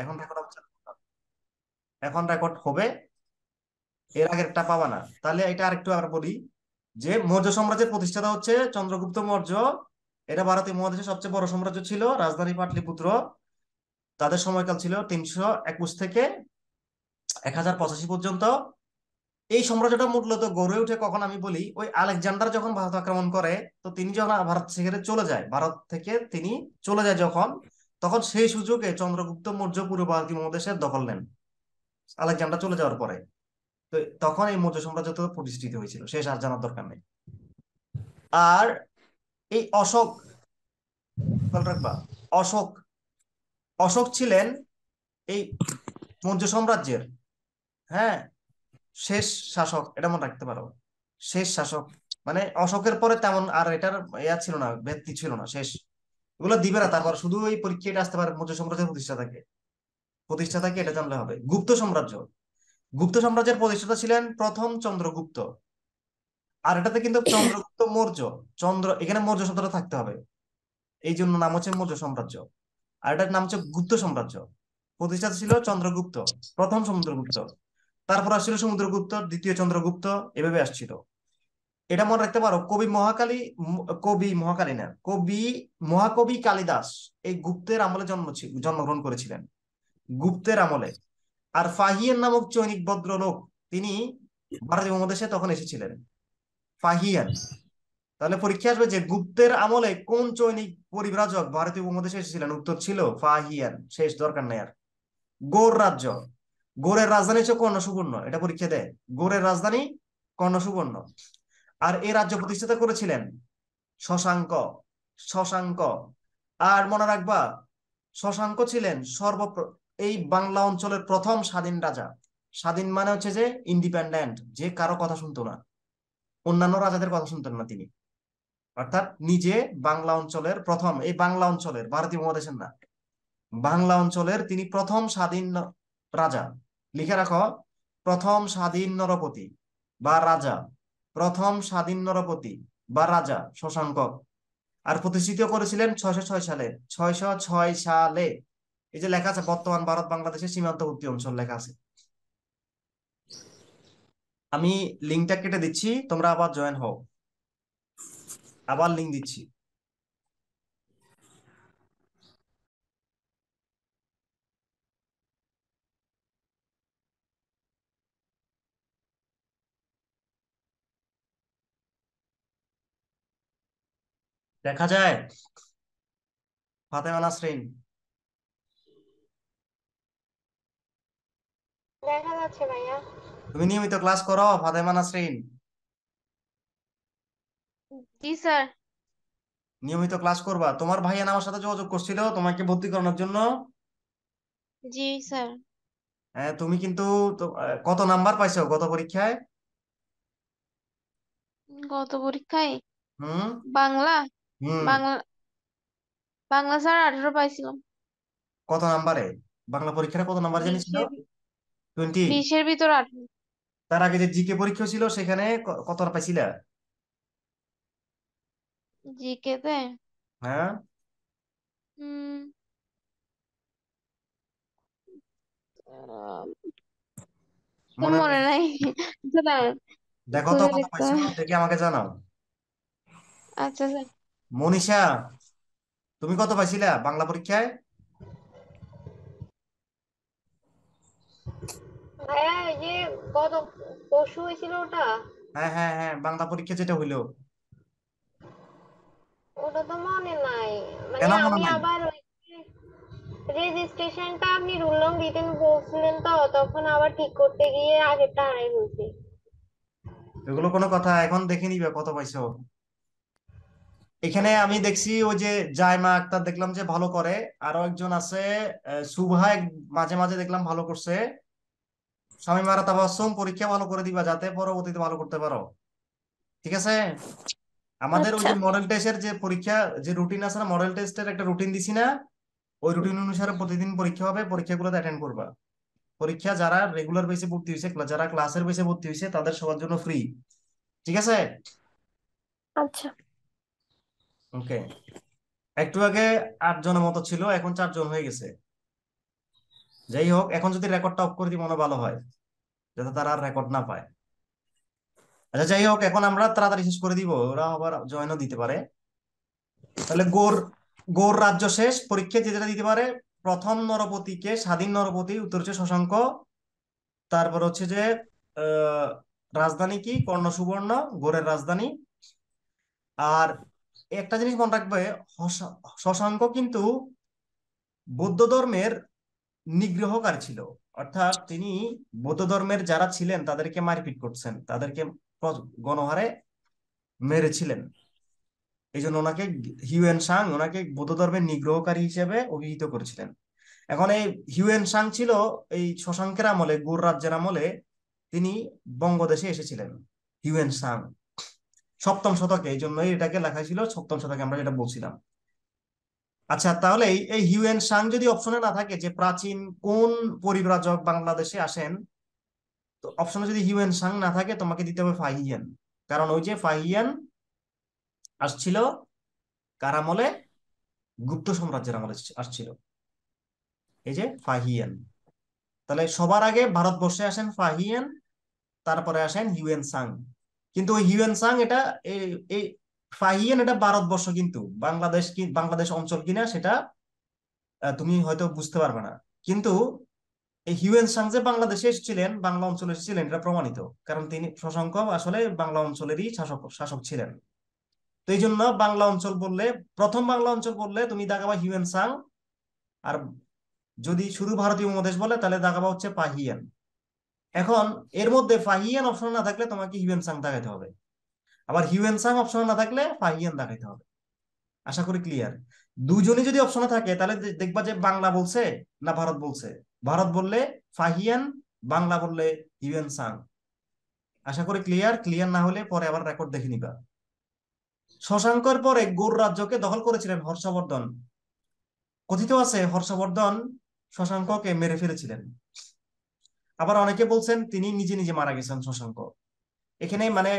এখন রেকর্ড হচ্ছে এখন রেকর্ড হবে এর আগেরটা পাবা না তাহলে এটা আরেকটু আবার বলি যে মৌর্য সাম্রাজ্যের প্রতিষ্ঠাতা হচ্ছে চন্দ্রগুপ্ত মৌর্য এটা ভারতীয় মহাদেশের সবচেয়ে বড় সাম্রাজ্য ছিল রাজধানী পাটলিপুত্র তাদের সময়কাল ছিল তিনশো একুশ থেকে এক হাজার পঁচাশি পর্যন্ত এই সাম্রাজ্যটা মূলত গড়ে উঠে কখন আমি বলি ওই আলেকজান্ডার যখন ভারত আক্রমণ করে তো তিনি যখন ভারত সেখানে চলে যায় ভারত থেকে তিনি চলে যায় যখন তখন সেই সুযোগে চন্দ্রগুপ্ত মৌর্য পূর্ব ভারতীয় মহাদেশের দখল নেন আলেকজান্ডার চলে যাওয়ার পরে তো তখন এই মৌর্য সাম্রাজ্য প্রতিষ্ঠিত হয়েছিল শেষ আর জানার দরকার নেই আর এই অশোক রাখবা অশোক অশোক ছিলেন এই মৌর্য সাম্রাজ্যের হ্যাঁ শেষ শাসক এটা মনে রাখতে পারো শেষ শাসক মানে অশোকের পরে তেমন আর এটার ইয়া ছিল না ব্যক্তি ছিল না শেষ এগুলো দিবে না তারপর শুধু ওই পরীক্ষাটা আসতে পারে মৌর্য সাম্রাজ্যের প্রতিষ্ঠাতাকে থাকে এটা জানলে হবে গুপ্ত সাম্রাজ্য গুপ্ত সাম্রাজ্যের প্রতিষ্ঠাতা ছিলেন প্রথম চন্দ্রগুপ্ত আর এটাতে কিন্তু চন্দ্রগুপ্ত মৌর্য চন্দ্র এখানে মৌর্য শব্দটা থাকতে হবে এই জন্য নাম হচ্ছে মৌর্য সাম্রাজ্য আর এটার নাম হচ্ছে গুপ্ত সাম্রাজ্য প্রতিষ্ঠাতা ছিল চন্দ্রগুপ্ত প্রথম সমুদ্রগুপ্ত তারপর আসছিল সমুদ্রগুপ্ত দ্বিতীয় চন্দ্রগুপ্ত এভাবে আসছিল এটা মনে রাখতে পারো কবি মহাকালী কবি মহাকালী না কবি মহাকবি কালিদাস এই গুপ্তের আমলে জন্ম জন্মগ্রহণ করেছিলেন গুপ্তের আমলে আর ফাহিয়ান নামক চৈনিক ভদ্রলোক তিনি ভারতীয় উপমহাদেশে তখন এসেছিলেন ফাহিয়ান তাহলে পরীক্ষা আসবে যে গুপ্তের আমলে কোন চৈনিক পরিব্রাজক ভারতীয় উপমহাদেশে এসেছিলেন উত্তর ছিল ফাহিয়ান শেষ দরকার নেই আর গোর রাজ্য গোরের রাজধানী হচ্ছে কর্ণ সুবর্ণ এটা পরীক্ষা দেয় গোরের রাজধানী কর্ণ সুবর্ণ আর এ রাজ্য প্রতিষ্ঠিত করেছিলেন শশাঙ্ক শশাঙ্ক আর মনে রাখবা শশাঙ্ক ছিলেন সর্ব এই বাংলা অঞ্চলের প্রথম স্বাধীন রাজা স্বাধীন মানে হচ্ছে যে ইন্ডিপেন্ডেন্ট যে কারো কথা শুনতো না অন্যান্য রাজাদের কথা শুনতেন না তিনি অর্থাৎ নিজে বাংলা অঞ্চলের প্রথম এই বাংলা অঞ্চলের ভারতীয় মহাদেশের না বাংলা অঞ্চলের তিনি প্রথম স্বাধীন রাজা লিখে রাখো প্রথম স্বাধীন নরপতি বা রাজা প্রথম স্বাধীন নরপতি বা রাজা শশাঙ্ক আর প্রতিষ্ঠিত করেছিলেন ছয়শো ছয় সালে ছয়শ ছয় সালে এই যে লেখা আছে বর্তমান ভারত বাংলাদেশের সীমান্তবর্তী অঞ্চল লেখা আছে আমি লিঙ্কটা কেটে দিচ্ছি তোমরা আবার জয়েন হও আবার লিঙ্ক দিচ্ছি দেখা যায় ফাতেমা নাসরিন তুমি নিয়মিত ক্লাস করো ফাতেমা নাসরিন জি স্যার নিয়মিত ক্লাস করবা তোমার ভাইয়া আমার সাথে যোগাযোগ করছিল তোমাকে ভর্তি করানোর জন্য জি স্যার হ্যাঁ তুমি কিন্তু কত নাম্বার পাইছো গত পরীক্ষায় গত পরীক্ষায় হুম বাংলা হুম বাংলা বাংলা স্যার আঠারো পাইছিলাম কত নাম্বারে বাংলা পরীক্ষাটা কত নাম্বার জানিস বিশের টোয়েন্টি বিশের ভিতর আঠারো তার আগে যে জিকে পরীক্ষা ছিল সেখানে কত পাইছিলা জিকে তে হ্যাঁ উম মনে মনে নাই দেখো তো কত পাইছিল পাইছো দেখে আমাকে জানাও আচ্ছা স্যার মনীষা তুমি কত পাইছিলা বাংলা পরীক্ষায় হ্যাঁ, হ্যাঁ হ্যাঁ হ্যাঁ বাংলা পরীক্ষা যেটা হইলো ওটা তো মনে নাই মানে আমি আবার রেজিস্ট্রেশনটা আপনি রুল নং দিতেন বলছিলেন তো তখন আবার ঠিক করতে গিয়ে আগেরটা হারাই বলছি এগুলো কোনো কথা এখন দেখে নিবে কত পাইছো এখানে আমি দেখছি ওই যে জায়মা আক্তার দেখলাম যে ভালো করে আরো একজন আছে সুভা মাঝে মাঝে দেখলাম ভালো করছে স্বামী মারা তাবাসম পরীক্ষা ভালো করে দিবা যাতে পরবর্তীতে ভালো করতে পারো ঠিক আছে আমাদের ওই যে মডেল আচ্ছা। টেস্টের যে পরীক্ষা যে রুটিন আছে না মডেল টেস্টের একটা রুটিন দিছি না ওই রুটিন অনুসারে প্রতিদিন পরীক্ষা হবে পরীক্ষাগুলোতে অ্যাটেন্ড করবা পরীক্ষা যারা রেগুলার বেসে ভর্তি হয়েছে যারা ক্লাসের বেসে ভর্তি হয়েছে তাদের সবার জন্য ফ্রি ঠিক আছে আচ্ছা ওকে একটু আগে আট জনের মতো ছিল এখন চারজন হয়ে গেছে যাই হোক এখন যদি রেকর্ডটা অফ করে দিই মনে ভালো হয় যাতে তারা আর রেকর্ড না পায় আচ্ছা যাই হোক এখন আমরা তাড়াতাড়ি শেষ করে দিব ওরা আবার জয়েনও দিতে পারে তাহলে গোর গোর রাজ্য শেষ পরীক্ষা যেটা দিতে পারে প্রথম নরপতিকে স্বাধীন নরপতি উত্তর হচ্ছে শশাঙ্ক তারপর হচ্ছে যে রাজধানী কি কর্ণ সুবর্ণ গোরের রাজধানী আর একটা জিনিস মনে রাখবে শশাঙ্ক কিন্তু বৌদ্ধ ধর্মের নিগ্রহকার ছিল অর্থাৎ তিনি বৌদ্ধ ধর্মের যারা ছিলেন তাদেরকে মারপিট করছেন তাদেরকে গণহারে মেরেছিলেন এই জন্য ওনাকে হিউয়েন সাং ওনাকে বৌদ্ধ ধর্মের নিগ্রহকারী হিসেবে অভিহিত করেছিলেন এখন এই হিউয়েন সাং ছিল এই শশাঙ্কের আমলে গোর রাজ্যের আমলে তিনি বঙ্গদেশে এসেছিলেন হিউয়েন সাং সপ্তম শতকে এই জন্যই এটাকে লেখা ছিল সপ্তম শতকে আমরা যেটা বলছিলাম আচ্ছা তাহলে এই হিউএন সাং যদি অপশনে না থাকে যে প্রাচীন কোন পরিব্রাজক বাংলাদেশে আসেন তো অপশনে যদি হিউএন সাং না থাকে তোমাকে দিতে হবে ফাহিয়ান কারণ ওই যে ফাহিয়ান আসছিল কার আমলে গুপ্ত সাম্রাজ্যের আমলে আসছিল এই যে ফাহিয়ান তাহলে সবার আগে ভারতবর্ষে আসেন ফাহিয়ান তারপরে আসেন হিউএন সাং কিন্তু ওই হিউয়েন সাং এটা এই ফাহিয়েন এটা ভারতবর্ষ কিন্তু বাংলাদেশ কি বাংলাদেশ অঞ্চল কিনা সেটা তুমি হয়তো বুঝতে পারবে না কিন্তু এই হিউয়েন সাং যে বাংলাদেশে এসেছিলেন বাংলা অঞ্চলে এসেছিলেন এটা প্রমাণিত কারণ তিনি শশঙ্ক আসলে বাংলা অঞ্চলেরই শাসক শাসক ছিলেন তো এই জন্য বাংলা অঞ্চল বললে প্রথম বাংলা অঞ্চল বললে তুমি দাগাবা হিউয়েন সাং আর যদি শুধু ভারতীয় উপমহাদেশ বলে তাহলে দাগাবা হচ্ছে পাহিয়ান এখন এর মধ্যে ফাহিয়ান অপশন না থাকলে তোমাকে হিউয়েনসাং দেখাইতে হবে আবার সাং অপশন না থাকলে ফাহিয়ান দেখাইতে হবে আশা করি ক্লিয়ার দুজনই যদি অপশন থাকে তাহলে দেখবা যে বাংলা বলছে না ভারত বলছে ভারত বললে ফাহিয়ান বাংলা বললে হিউয়েনসাং আশা করি ক্লিয়ার ক্লিয়ার না হলে পরে আবার রেকর্ড দেখে নিবা শশাঙ্কর পরে গোর রাজ্যকে দখল করেছিলেন হর্ষবর্ধন কথিত আছে হর্ষবর্ধন শশাঙ্ককে মেরে ফেলেছিলেন আবার অনেকে বলছেন তিনি নিজে নিজে মারা গেছেন শশাঙ্ক এখানে মানে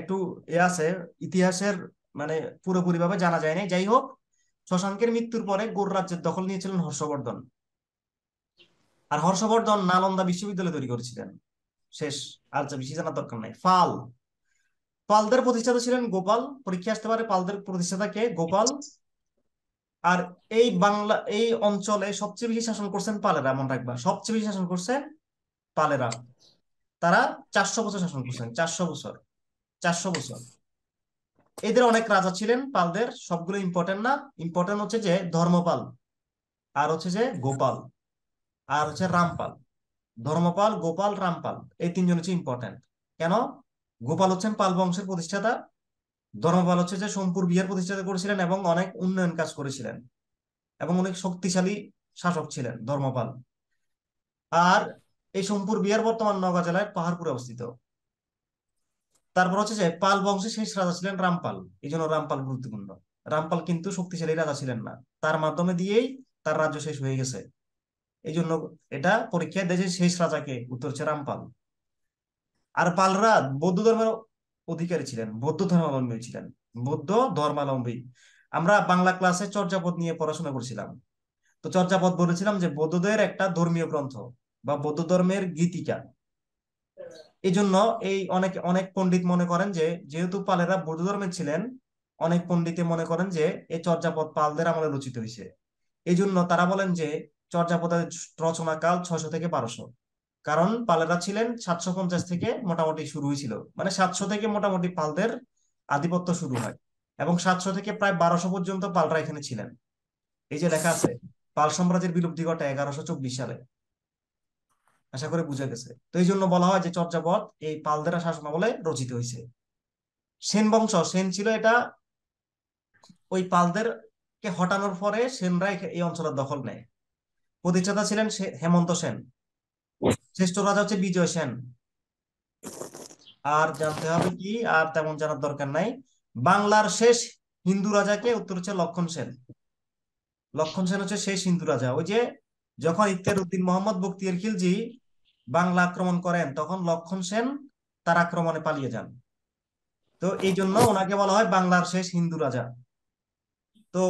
একটু এ আছে ইতিহাসের মানে পুরোপুরি ভাবে জানা যায় যাই হোক শশাঙ্কের মৃত্যুর পরে গোর রাজ্যের দখল নিয়েছিলেন হর্ষবর্ধন আর হর্ষবর্ধন নালন্দা বিশ্ববিদ্যালয় তৈরি করেছিলেন শেষ আর যা বেশি জানার দরকার নাই ফাল পালদের প্রতিষ্ঠাতা ছিলেন গোপাল পরীক্ষা আসতে পারে পালদের প্রতিষ্ঠাতা কে গোপাল আর এই বাংলা এই অঞ্চলে সবচেয়ে বেশি শাসন করছেন পালেরা মনে রাখবা সবচেয়ে বেশি শাসন করছেন পালেরা তারা চারশো বছর শাসন করছেন চারশো বছর চারশো বছর এদের অনেক রাজা ছিলেন পালদের সবগুলো ইম্পর্টেন্ট না ইম্পর্টেন্ট হচ্ছে যে ধর্মপাল আর হচ্ছে যে গোপাল আর হচ্ছে রামপাল ধর্মপাল গোপাল রামপাল এই তিনজন হচ্ছে ইম্পর্টেন্ট কেন গোপাল হচ্ছেন পাল বংশের প্রতিষ্ঠাতা ধর্মপাল হচ্ছে যে সোমপুর বিহার প্রতিষ্ঠাতা করেছিলেন এবং অনেক উন্নয়ন কাজ করেছিলেন এবং অনেক শক্তিশালী শাসক ছিলেন ধর্মপাল আর এই সোমপুর বিহার বর্তমান নওগাঁ জেলায় পাহাড়পুরে অবস্থিত তারপর হচ্ছে যে পাল বংশের শেষ রাজা ছিলেন রামপাল এই জন্য রামপাল গুরুত্বপূর্ণ রামপাল কিন্তু শক্তিশালী রাজা ছিলেন না তার মাধ্যমে দিয়েই তার রাজ্য শেষ হয়ে গেছে এই জন্য এটা পরীক্ষায় দেশের শেষ রাজাকে উত্তর হচ্ছে রামপাল আর পালরা বৌদ্ধ ধর্মের অধিকারী ছিলেন বৌদ্ধ ধর্মাবলম্বী ছিলেন বৌদ্ধ ধর্মাবলম্বী আমরা বাংলা ক্লাসে চর্যাপদ নিয়ে পড়াশোনা করছিলাম তো চর্যাপদ বলেছিলাম যে বৌদ্ধদের একটা ধর্মীয় গ্রন্থ বা বৌদ্ধ ধর্মের গীতিকা এই জন্য এই অনেক অনেক পণ্ডিত মনে করেন যে যেহেতু পালেরা বৌদ্ধ ধর্মের ছিলেন অনেক পণ্ডিতে মনে করেন যে এই চর্যাপদ পালদের আমলে রচিত হয়েছে এই জন্য তারা বলেন যে চর্যাপদের রচনাকাল ছশো থেকে বারোশো কারণ পালেরা ছিলেন সাতশো পঞ্চাশ থেকে মোটামুটি শুরু হয়েছিল মানে সাতশো থেকে মোটামুটি পালদের আধিপত্য শুরু হয় এবং সাতশো থেকে প্রায় বারোশো পর্যন্ত পালরা এখানে ছিলেন এই যে লেখা আছে পাল সাম্রাজ্যের বিলুপ্তি ঘটে এগারোশো চব্বিশ সালে আশা করে বুঝে গেছে তো এই জন্য বলা হয় যে চর্যাপদ এই পালদেরা শাসনামলে রচিত হয়েছে সেন বংশ সেন ছিল এটা ওই পালদেরকে হটানোর পরে সেনরা এই অঞ্চলের দখল নেয় প্রতিষ্ঠাতা ছিলেন হেমন্ত সেন শ্রেষ্ঠ রাজা হচ্ছে বিজয় সেন আর জানতে হবে কি আর তেমন জানার দরকার নাই বাংলার শেষ হিন্দু রাজাকে উত্তর হচ্ছে লক্ষণ সেন লক্ষণ সেন হচ্ছে শেষ হিন্দু রাজা ওই যে যখন ইফতার উদ্দিন মোহাম্মদ বক্তিয়ার খিলজি বাংলা আক্রমণ করেন তখন লক্ষণ সেন তার আক্রমণে পালিয়ে যান তো এই জন্য ওনাকে বলা হয় বাংলার শেষ হিন্দু রাজা তো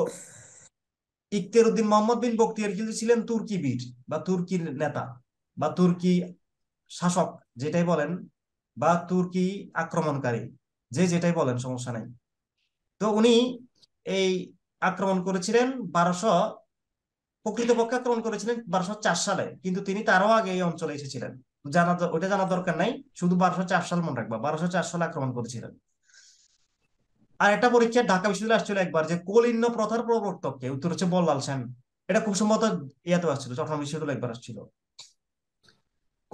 ইকতের উদ্দিন মোহাম্মদ বিন বক্তিয়ার খিলজি ছিলেন তুর্কি বীর বা তুর্কি নেতা বা তুর্কি শাসক যেটাই বলেন বা তুর্কি আক্রমণকারী যে যেটাই বলেন সমস্যা নাই তো উনি এই আক্রমণ করেছিলেন বারোশো প্রকৃতপক্ষে আক্রমণ করেছিলেন বারোশো চার সালে কিন্তু তিনি তারও আগে এই অঞ্চলে এসেছিলেন জানা ওইটা জানা দরকার নাই শুধু বারোশো চার সাল মনে রাখবা বারোশো চার সালে আক্রমণ করেছিলেন আর একটা পরীক্ষা ঢাকা বিশ্ববিদ্যালয় আসছিল একবার যে কলিন্ন প্রথার প্রবর্তককে উত্তর হচ্ছে বল্লাল সেন এটা খুব সম্ভবত ইয়াতে আসছিল চট্টগ্রাম বিশ্ববিদ্যালয় একবার আসছিল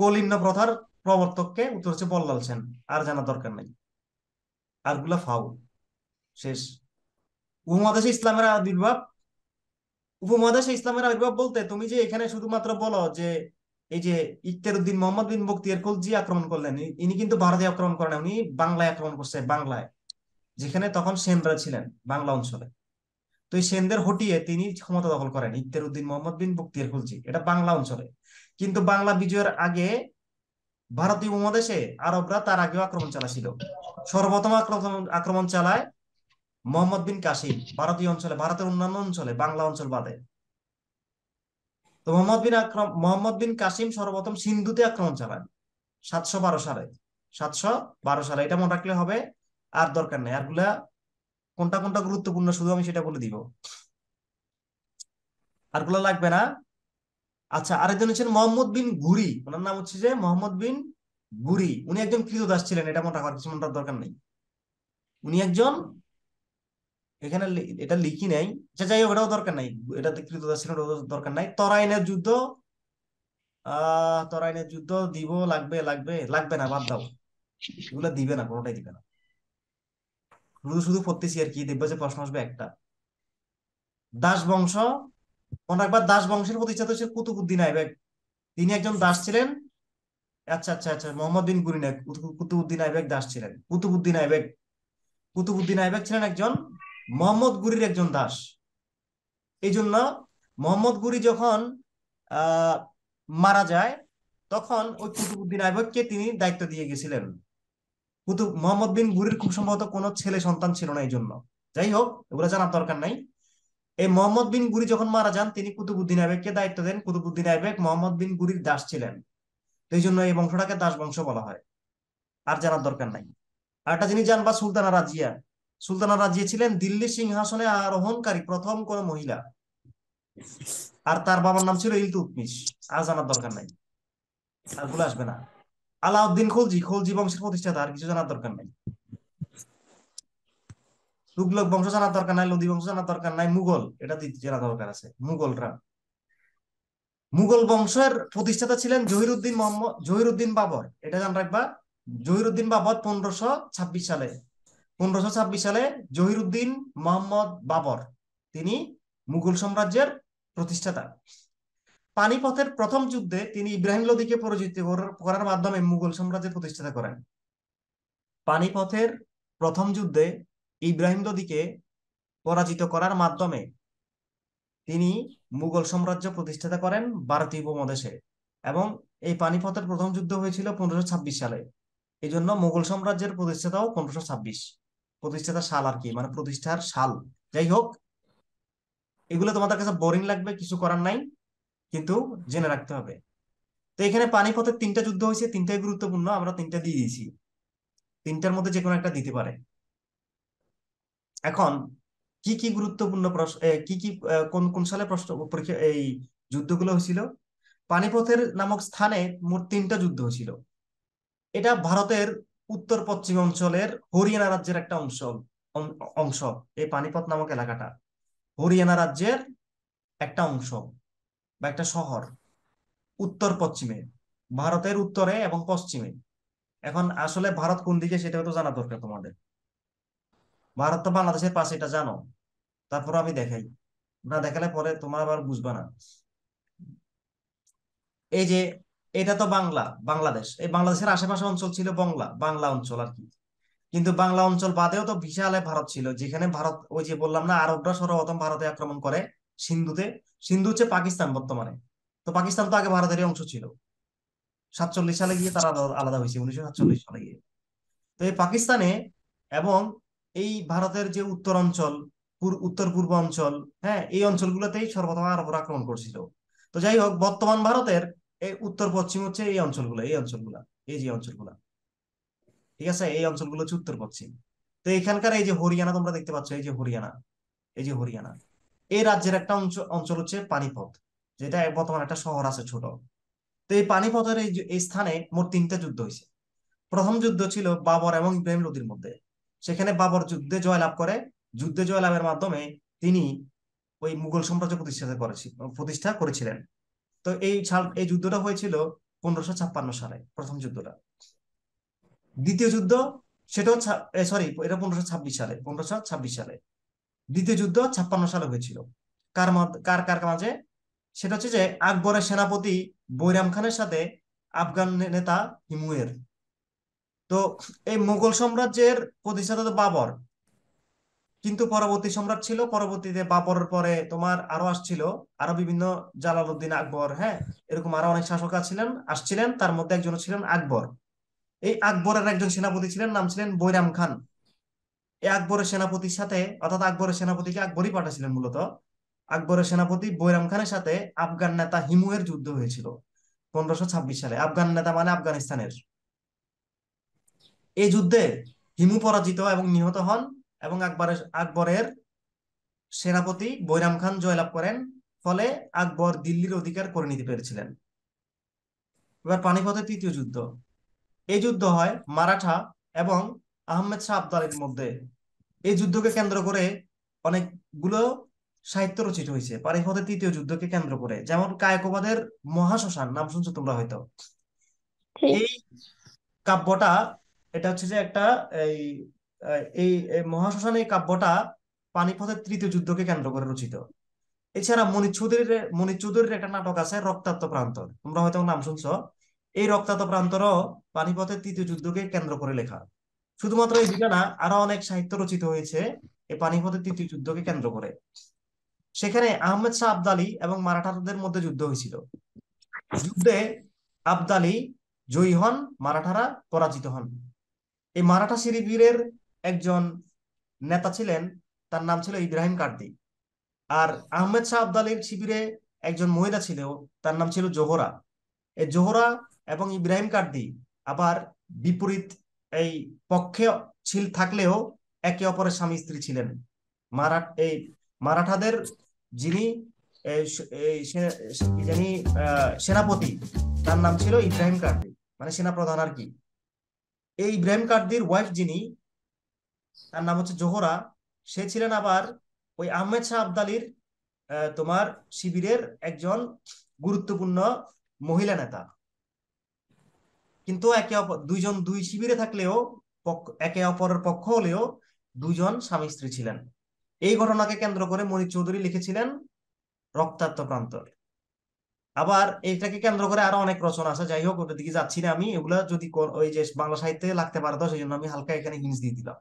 কলিন্ন প্রথার প্রবর্তককে উত্তর হচ্ছে বল্লাল সেন আর জানা দরকার নাই আরগুলা ফাউল শেষ উপমহাদেশে ইসলামের আবির্ভাব উপমহাদেশে ইসলামের আবির্ভাব বলতে তুমি যে এখানে শুধুমাত্র বলো যে এই যে ইকতের উদ্দিন মোহাম্মদ বিন বক্তিয়ার কলজি আক্রমণ করলেন ইনি কিন্তু ভারতে আক্রমণ করেন উনি বাংলায় আক্রমণ করছে বাংলায় যেখানে তখন সেনরা ছিলেন বাংলা অঞ্চলে তো এই সেনদের হটিয়ে তিনি ক্ষমতা দখল করেন ইকতের উদ্দিন মোহাম্মদ বিন বক্তিয়ার কলজি এটা বাংলা অঞ্চলে কিন্তু বাংলা বিজয়ের আগে ভারতীয় উপমহাদেশে আরবরা তার আগেও আক্রমণ চালাছিল সর্বপ্রথম আক্রমণ আক্রমণ চালায় মোহাম্মদ বিন কাসিম ভারতীয় অঞ্চলে ভারতের অন্যান্য অঞ্চলে বাংলা অঞ্চল বাদে তো মোহাম্মদ বিন আক্রম মোহাম্মদ বিন কাসিম সর্বপ্রথম সিন্ধুতে আক্রমণ চালান সাতশো বারো সালে সাতশো বারো সালে এটা মনে রাখলে হবে আর দরকার নেই আরগুলা কোনটা কোনটা গুরুত্বপূর্ণ শুধু আমি সেটা বলে দিব লাগবে না আচ্ছা আরেকজন হচ্ছেন মোহাম্মদ বিন ঘুরি ওনার নাম হচ্ছে যে মোহাম্মদ বিন ঘুরি উনি একজন কৃতদাস ছিলেন এটা মনে রাখার কিছু মনে দরকার নেই উনি একজন এখানে এটা লিখি নাই যে আচ্ছা, যাই হোক এটাও দরকার নাই এটা কৃতদাস দরকার নাই তরাইনের যুদ্ধ তরাইনের যুদ্ধ দিব লাগবে লাগবে লাগবে না বাদ দাও এগুলো দিবে না কোনোটাই দিবে না শুধু শুধু পড়তেছি আর কি দেখবো যে প্রশ্ন আসবে একটা দাস বংশ মনে রাখবার দাস বংশের প্রতিষ্ঠাতা হচ্ছে কুতুবুদ্দিন আইবেক তিনি একজন দাস ছিলেন আচ্ছা আচ্ছা আচ্ছা মোহাম্মদ বিন গুরিনা কুতুবুদ্দিন আইবেক দাস ছিলেন কুতুবুদ্দিন আইবেক কুতুবুদ্দিন আইবেক ছিলেন একজন মোহাম্মদ গুরির একজন দাস এই জন্য মোহাম্মদ গুরি যখন মারা যায় তখন ওই কুতুবুদ্দিন আইবককে তিনি দায়িত্ব দিয়ে গেছিলেন কুতুব মোহাম্মদ বিন গুরির খুব সম্ভবত কোনো ছেলে সন্তান ছিল না এই জন্য যাই হোক এগুলো জানার দরকার নাই এই মোহাম্মদ বিন গুরি যখন মারা যান তিনি কুতুবুদ্দিন আইবেককে দায়িত্ব দেন কুতুবুদ্দিন আইবেক মোহাম্মদ বিন গুরির দাস ছিলেন এই জন্য এই বংশটাকে দাস বংশ বলা হয় আর জানার দরকার নাই আর একটা জিনিস জানবা সুলতানা রাজিয়া সুলতানারা যে ছিলেন দিল্লি সিংহাসনে আরোহণকারী প্রথম কোন মহিলা আর তার বাবার নাম ছিল ইলতুতমিশ আর জানার দরকার নাই আর ভুলে আসবে না আলাউদ্দিন খলজি খলজি বংশের প্রতিষ্ঠাতা আর কিছু জানার দরকার নাই তুগলক বংশ জানার দরকার নাই লোদি বংশ জানার দরকার নাই মুঘল এটা জানা দরকার আছে মুঘলরা মুঘল বংশের প্রতিষ্ঠাতা ছিলেন জহিরুদ্দিন মোহাম্মদ জহিরুদ্দিন বাবর এটা জান রাখবা জহিরুদ্দিন বাবর পনেরোশো ছাব্বিশ সালে পনেরোশো ছাব্বিশ সালে জহিরুদ্দিন মোহাম্মদ বাবর তিনি মুঘল সাম্রাজ্যের প্রতিষ্ঠাতা পানিপথের প্রথম যুদ্ধে তিনি ইব্রাহিম লোদিকে পরাজিত করার মাধ্যমে মুঘল সাম্রাজ্যের প্রতিষ্ঠাতা করেন পানিপথের প্রথম যুদ্ধে ইব্রাহিম লোদিকে পরাজিত করার মাধ্যমে তিনি মুঘল সাম্রাজ্য প্রতিষ্ঠাতা করেন ভারতীয় উপমহাদেশে এবং এই পানিপথের প্রথম যুদ্ধ হয়েছিল পনেরোশো সালে এই জন্য মুঘল সাম্রাজ্যের প্রতিষ্ঠাতাও পনেরোশো ছাব্বিশ প্রতিষ্ঠাতা সাল আর কি মানে প্রতিষ্ঠার সাল যাই হোক এগুলো তোমাদের কাছে বোরিং লাগবে কিছু করার নাই কিন্তু জেনে রাখতে হবে তো এখানে পানিপথের তিনটা যুদ্ধ হয়েছে তিনটাই গুরুত্বপূর্ণ আমরা তিনটা দিয়ে দিয়েছি তিনটার মধ্যে যে কোনো একটা দিতে পারে এখন কি কি গুরুত্বপূর্ণ প্রশ্ন কি কি কোন কোন সালে প্রশ্ন পরীক্ষা এই যুদ্ধগুলো হয়েছিল পানিপথের নামক স্থানে মোট তিনটা যুদ্ধ হয়েছিল এটা ভারতের উত্তর পশ্চিম অঞ্চলের হরিয়ানা রাজ্যের একটা অংশ অংশ এই পানিপথ নামক এলাকাটা হরিয়ানা রাজ্যের একটা অংশ বা একটা শহর উত্তর পশ্চিমে ভারতের উত্তরে এবং পশ্চিমে এখন আসলে ভারত কোন দিকে সেটা তো জানা দরকার তোমাদের ভারত তো বাংলাদেশের পাশে এটা জানো তারপর আমি দেখাই না দেখালে পরে তোমার আবার বুঝবা না এই যে এটা তো বাংলা বাংলাদেশ এই বাংলাদেশের আশেপাশে অঞ্চল ছিল বাংলা বাংলা অঞ্চল আর কি কিন্তু বাংলা অঞ্চল বাদেও তো বিশাল ভারত ছিল যেখানে ভারত ওই যে বললাম না আরবরা সর্বপ্রথম ভারতে আক্রমণ করে সিন্ধুতে সিন্ধু হচ্ছে পাকিস্তান বর্তমানে তো পাকিস্তান তো আগে ভারতেরই অংশ ছিল সাতচল্লিশ সালে গিয়ে তারা আলাদা হয়েছে উনিশশো সালে গিয়ে তো এই পাকিস্তানে এবং এই ভারতের যে উত্তর অঞ্চল উত্তর পূর্ব অঞ্চল হ্যাঁ এই অঞ্চলগুলোতেই সর্বপ্রথম আরবরা আক্রমণ করছিল তো যাই হোক বর্তমান ভারতের এই উত্তর পশ্চিম হচ্ছে এই অঞ্চলগুলো এই অঞ্চলগুলো এই যে অঞ্চলগুলো ঠিক আছে এই অঞ্চলগুলো হচ্ছে উত্তর পশ্চিম তো এখানকার এই যে হরিয়ানা তোমরা দেখতে পাচ্ছ এই যে হরিয়ানা এই যে হরিয়ানা এই রাজ্যের একটা অঞ্চল হচ্ছে পানিপথ যেটা বর্তমানে একটা শহর আছে ছোট তো এই পানিপথের এই স্থানে মোট তিনটা যুদ্ধ হয়েছে প্রথম যুদ্ধ ছিল বাবর এবং ইব্রাহিম লোদির মধ্যে সেখানে বাবর যুদ্ধে জয়লাভ করে যুদ্ধে জয়লাভের মাধ্যমে তিনি ওই মুঘল সাম্রাজ্য প্রতিষ্ঠা করেছিলেন প্রতিষ্ঠা করেছিলেন তো এই এই যুদ্ধটা হয়েছিল পনেরোশো ছাপ্পান্ন সালে প্রথম যুদ্ধটা দ্বিতীয় যুদ্ধ সেটাও সরি এটা পনেরোশো ছাব্বিশ সালে পনেরোশো ছাব্বিশ সালে দ্বিতীয় যুদ্ধ ছাপ্পান্ন সালে হয়েছিল কার কার কার মাঝে সেটা হচ্ছে যে আকবরের সেনাপতি বৈরাম খানের সাথে আফগান নেতা হিমুয়ের তো এই মোগল সাম্রাজ্যের প্রতিষ্ঠাতা বাবর কিন্তু পরবর্তী সম্রাট ছিল পরবর্তীতে বাবরের পরে তোমার আরো আসছিল আরো বিভিন্ন জালাল উদ্দিন আকবর হ্যাঁ এরকম আরো অনেক শাসক আছিলেন আসছিলেন তার মধ্যে একজন ছিলেন আকবর এই আকবরের একজন সেনাপতি ছিলেন নাম ছিলেন বৈরাম খান এই আকবরের সেনাপতির সাথে অর্থাৎ আকবরের সেনাপতিকে আকবরই পাঠাছিলেন মূলত আকবরের সেনাপতি বৈরাম খানের সাথে আফগান নেতা হিমুয়ের যুদ্ধ হয়েছিল পনেরোশো ছাব্বিশ সালে আফগান নেতা মানে আফগানিস্তানের এই যুদ্ধে হিমু পরাজিত এবং নিহত হন এবং আকবরের আকবরের সেনাপতি বৈরাম খান জয়লাভ করেন ফলে আকবর দিল্লির অধিকার করে নিতে পেরেছিলেন এবার পানিপথের তৃতীয় যুদ্ধ এই যুদ্ধ হয় মারাঠা এবং আহমেদ শাহ আবদালের মধ্যে এই যুদ্ধকে কেন্দ্র করে অনেকগুলো সাহিত্য রচিত হয়েছে পানিপথের তৃতীয় যুদ্ধকে কেন্দ্র করে যেমন কায়কবাদের মহাশ্মশান নাম শুনছো তোমরা হয়তো এই কাব্যটা এটা হচ্ছে যে একটা এই এই মহাশ্মশানে এই কাব্যটা পানিপথের তৃতীয় যুদ্ধকে কেন্দ্র করে রচিত এছাড়া মনি চৌধুরীর মনি চৌধুরীর একটা নাটক আছে রক্তাত্ম প্রান্তর তোমরা হয়তো নাম শুনছ এই রক্তাত্ম প্রান্তরও পানিপথের তৃতীয় যুদ্ধকে কেন্দ্র করে লেখা শুধুমাত্র এই দুটা না আরো অনেক সাহিত্য রচিত হয়েছে এই পানিপথের তৃতীয় যুদ্ধকে কেন্দ্র করে সেখানে আহমেদ শাহ আবদালি এবং মারাঠাদের মধ্যে যুদ্ধ হয়েছিল যুদ্ধে আবদালি জয়ী হন মারাঠারা পরাজিত হন এই মারাঠা শিরিবীরের একজন নেতা ছিলেন তার নাম ছিল ইব্রাহিম কার্দি আর আহমেদ শাহ আবদালের শিবিরে একজন মহিলা ছিল তার নাম ছিল জোহরা এই জোহরা এবং ইব্রাহিম কার্দি আবার বিপরীত এই পক্ষে ছিল থাকলেও একে অপরের স্বামী স্ত্রী ছিলেন মারাঠ এই মারাঠাদের যিনি যিনি সেনাপতি তার নাম ছিল ইব্রাহিম কার্দি মানে সেনাপ্রধান আর কি এই ইব্রাহিম কার্দির ওয়াইফ যিনি তার নাম হচ্ছে জোহরা সে ছিলেন আবার ওই আহমেদ শাহ আবদালির তোমার শিবিরের একজন গুরুত্বপূর্ণ মহিলা নেতা কিন্তু একে অপর দুইজন দুই শিবিরে থাকলেও একে অপরের পক্ষ হলেও দুজন স্বামী স্ত্রী ছিলেন এই ঘটনাকে কেন্দ্র করে মনির চৌধুরী লিখেছিলেন রক্তাক্ত প্রান্তর আবার এইটাকে কেন্দ্র করে আরো অনেক রচনা আছে যাই হোক ওটার দিকে যাচ্ছি না আমি এগুলা যদি ওই যে বাংলা সাহিত্যে লাগতে পারতো সেই জন্য আমি হালকা এখানে হিংস দিয়ে দিলাম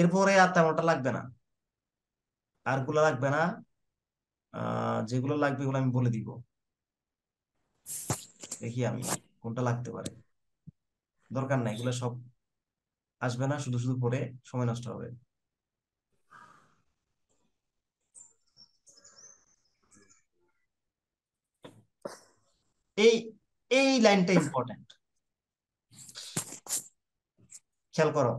এরপরে আর তেমনটা লাগবে না আর গুলো লাগবে না যেগুলো লাগবে এগুলো আমি বলে দিব দেখি আমি কোনটা লাগতে পারে দরকার নাই এগুলো সব আসবে না শুধু শুধু পরে সময় নষ্ট হবে এই এই লাইনটা ইম্পর্টেন্ট খেয়াল করো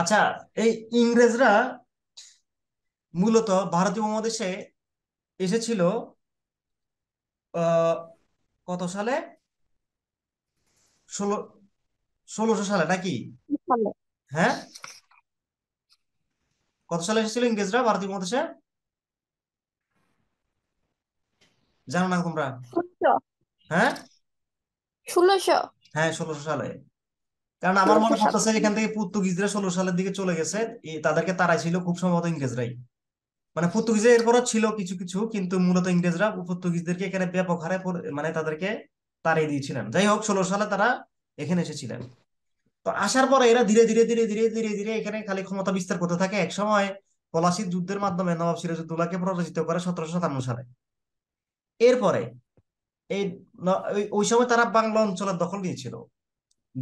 আচ্ছা এই ইংরেজরা মূলত ভারতীয় উপমহাদেশে এসেছিল কত সালে ষোলো ষোলোশো সালে নাকি হ্যাঁ কত সালে এসেছিল ইংরেজরা ভারতীয় উপমহাদেশে জানো না তোমরা হ্যাঁ ষোলোশো হ্যাঁ ষোলোশো সালে কারণ আমার মনে হচ্ছে এখান থেকে পর্তুগিজরা ষোলো সালের দিকে চলে গেছে তাদেরকে তারাই ছিল খুব সম্ভবত ইংরেজরাই মানে পর্তুগিজে এরপরও ছিল কিছু কিছু কিন্তু মূলত ইংরেজরা পর্তুগিজদেরকে এখানে ব্যাপক হারে মানে তাদেরকে তাড়িয়ে দিয়েছিলেন যাই হোক ষোলো সালে তারা এখানে এসেছিলেন তো আসার পরে এরা ধীরে ধীরে ধীরে ধীরে ধীরে ধীরে এখানে খালি ক্ষমতা বিস্তার করতে থাকে এক সময় পলাশির যুদ্ধের মাধ্যমে নবাব সিরাজউদ্দৌলাকে পরাজিত করে সতেরোশো সাতান্ন সালে এরপরে এই ওই সময় তারা বাংলা অঞ্চলের দখল নিয়েছিল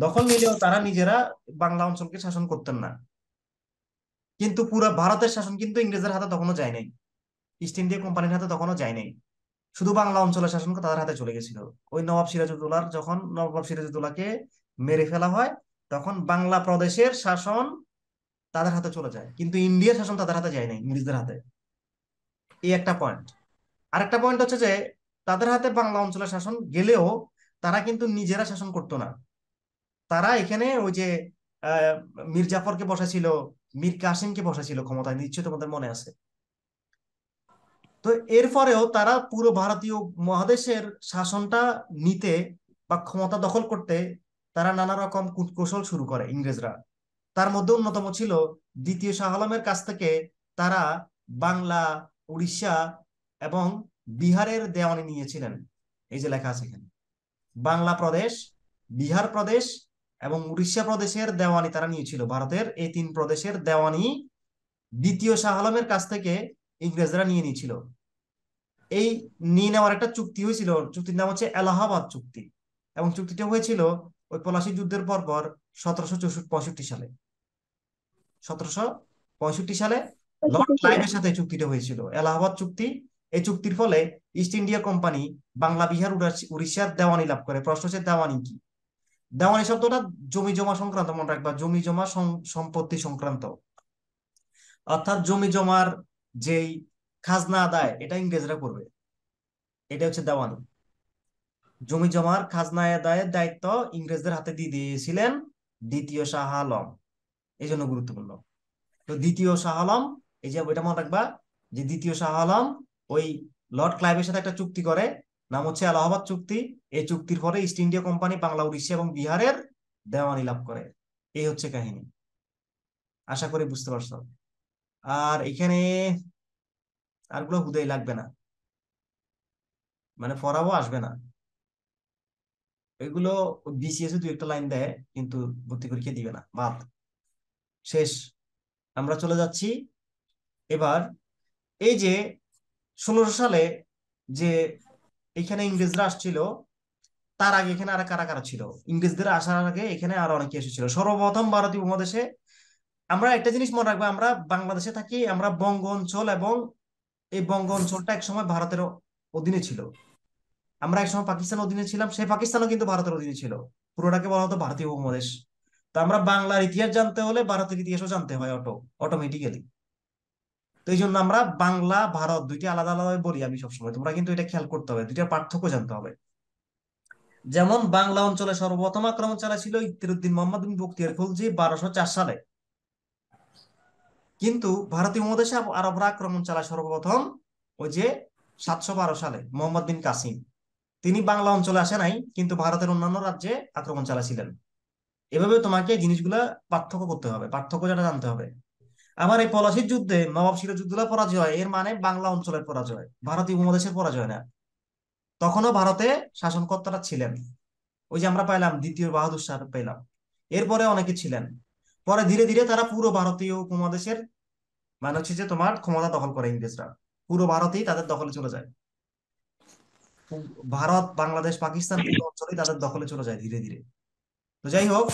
দখল নিলেও তারা নিজেরা বাংলা অঞ্চলকে শাসন করতেন না কিন্তু পুরো ভারতের শাসন কিন্তু ইংরেজের হাতে তখনও যায় নাই ইস্ট ইন্ডিয়া কোম্পানির হাতে তখনও যায় নাই শুধু বাংলা অঞ্চলের শাসন তাদের হাতে চলে গেছিল ওই নবাব সিরাজউদ্দৌলার যখন নবাব সিরাজউদ্দৌলাকে মেরে ফেলা হয় তখন বাংলা প্রদেশের শাসন তাদের হাতে চলে যায় কিন্তু ইন্ডিয়ার শাসন তাদের হাতে যায় নাই ইংরেজদের হাতে এই একটা পয়েন্ট আরেকটা পয়েন্ট হচ্ছে যে তাদের হাতে বাংলা অঞ্চলের শাসন গেলেও তারা কিন্তু নিজেরা শাসন করতো না তারা এখানে ওই যে মীর জাফরকে বসাছিল মীর কাসিমকে বসাছিল ক্ষমতায় নিশ্চয় তোমাদের মনে আছে তো এরপরেও তারা পুরো ভারতীয় মহাদেশের শাসনটা নিতে বা ক্ষমতা দখল করতে তারা নানা রকম কুটকৌশল শুরু করে ইংরেজরা তার মধ্যে অন্যতম ছিল দ্বিতীয় শাহ আলমের কাছ থেকে তারা বাংলা উড়িষ্যা এবং বিহারের দেওয়ানি নিয়েছিলেন এই যে লেখা আছে এখানে বাংলা প্রদেশ বিহার প্রদেশ এবং উড়িষ্যা প্রদেশের দেওয়ানি তারা নিয়েছিল ভারতের এই তিন প্রদেশের দেওয়ানি দ্বিতীয় শাহ আলমের কাছ থেকে ইংরেজরা নিয়ে নিয়েছিল এই নিয়ে নেওয়ার একটা চুক্তি হয়েছিল চুক্তির নাম হচ্ছে এলাহাবাদ চুক্তি এবং চুক্তিটা হয়েছিল ওই পলাশী যুদ্ধের পর সতেরোশো পঁয়ষট্টি সালে সতেরোশো পঁয়ষট্টি সালে লর্ড ক্লাইভের সাথে চুক্তিটা হয়েছিল এলাহাবাদ চুক্তি এই চুক্তির ফলে East India Company Bangla Bihar উড়িষ্যার দেওয়ানি লাভ করে প্রশ্ন হচ্ছে দেওয়ানি কি দেওয়ানি শব্দটা জমি জমা সংক্রান্ত মনে রাখবা জমি জমা সম্পত্তি সংক্রান্ত অর্থাৎ জমি জমার যেই খাজনা আদায় এটা ইংরেজরা করবে এটা হচ্ছে দেওয়ানি জমি জমার খাজনা আদায়ের দায়িত্ব ইংরেজদের হাতে দিয়ে দিয়েছিলেন দ্বিতীয় শাহ আলম এই জন্য গুরুত্বপূর্ণ তো দ্বিতীয় শাহ আলম এই যে ওইটা মনে রাখবা যে দ্বিতীয় শাহ আলম ওই লর্ড ক্লাইভের সাথে একটা চুক্তি করে নাম হচ্ছে এলাহাবাদ চুক্তি এই চুক্তির পরে East India Company Bangla Orissa এবং বিহারের দেওয়ানি লাভ করে এই হচ্ছে কাহিনী আশা করি বুঝতে পারছো আর এখানে আরগুলো হুদাই লাগবে না মানে ফরাবো আসবে না এগুলো বিসিএস দু একটা লাইন দেয় কিন্তু ভর্তি পরীক্ষা দিবে না বাদ শেষ আমরা চলে যাচ্ছি এবার এই যে ষোলোশো সালে যে এখানে ইংরেজরা আসছিল তার আগে এখানে আর কারা কারা ছিল ইংরেজদের আসার আগে এখানে আরো অনেকে এসেছিল সর্বপ্রথম ভারতীয় উপমহাদেশে আমরা একটা জিনিস মনে রাখবো আমরা বাংলাদেশে থাকি আমরা বঙ্গ অঞ্চল এবং এই বঙ্গ অঞ্চলটা একসময় ভারতের অধীনে ছিল আমরা একসময় পাকিস্তান অধীনে ছিলাম সেই পাকিস্তানও কিন্তু ভারতের অধীনে ছিল পুরোটাকে বলা হতো ভারতীয় উপমহাদেশ তো আমরা বাংলার ইতিহাস জানতে হলে ভারতের ইতিহাসও জানতে হয় অটো অটোমেটিক্যালি তো এই জন্য আমরা বাংলা ভারত দুইটি আলাদা আলাদা বলি আমি সবসময় তোমরা কিন্তু এটা খেয়াল করতে হবে দুইটার পার্থক্য জানতে হবে যেমন বাংলা অঞ্চলে সর্বপ্রথম আক্রমণ চালাছিল ইতিরুদ্দিন মোহাম্মদ বিন বখতিয়ার খলজি বারোশো চার সালে কিন্তু ভারতীয় মহাদেশে আরবরা আক্রমণ চালায় সর্বপ্রথম ওই যে সাতশো বারো সালে মোহাম্মদ বিন কাসিম তিনি বাংলা অঞ্চলে আসে নাই কিন্তু ভারতের অন্যান্য রাজ্যে আক্রমণ চালাছিলেন এভাবে তোমাকে জিনিসগুলা পার্থক্য করতে হবে পার্থক্য যেটা জানতে হবে আমার এই পলাশির যুদ্ধে নবাব সিরাজউদ্দৌলা পরাজয় হয় এর মানে বাংলা অঞ্চলের পরাজয় ভারতীয় উপমহাদেশের পরাজয় না তখনও ভারতে শাসনকর্তারা ছিলেন ওই যে আমরা পাইলাম দ্বিতীয় বাহাদুর শাহ পাইলাম এরপরে অনেকে ছিলেন পরে ধীরে ধীরে তারা পুরো ভারতীয় উপমহাদেশের মানে হচ্ছে যে তোমার ক্ষমতা দখল করে ইংরেজরা পুরো ভারতেই তাদের দখলে চলে যায় ভারত বাংলাদেশ পাকিস্তান অঞ্চলেই তাদের দখলে চলে যায় ধীরে ধীরে তো যাই হোক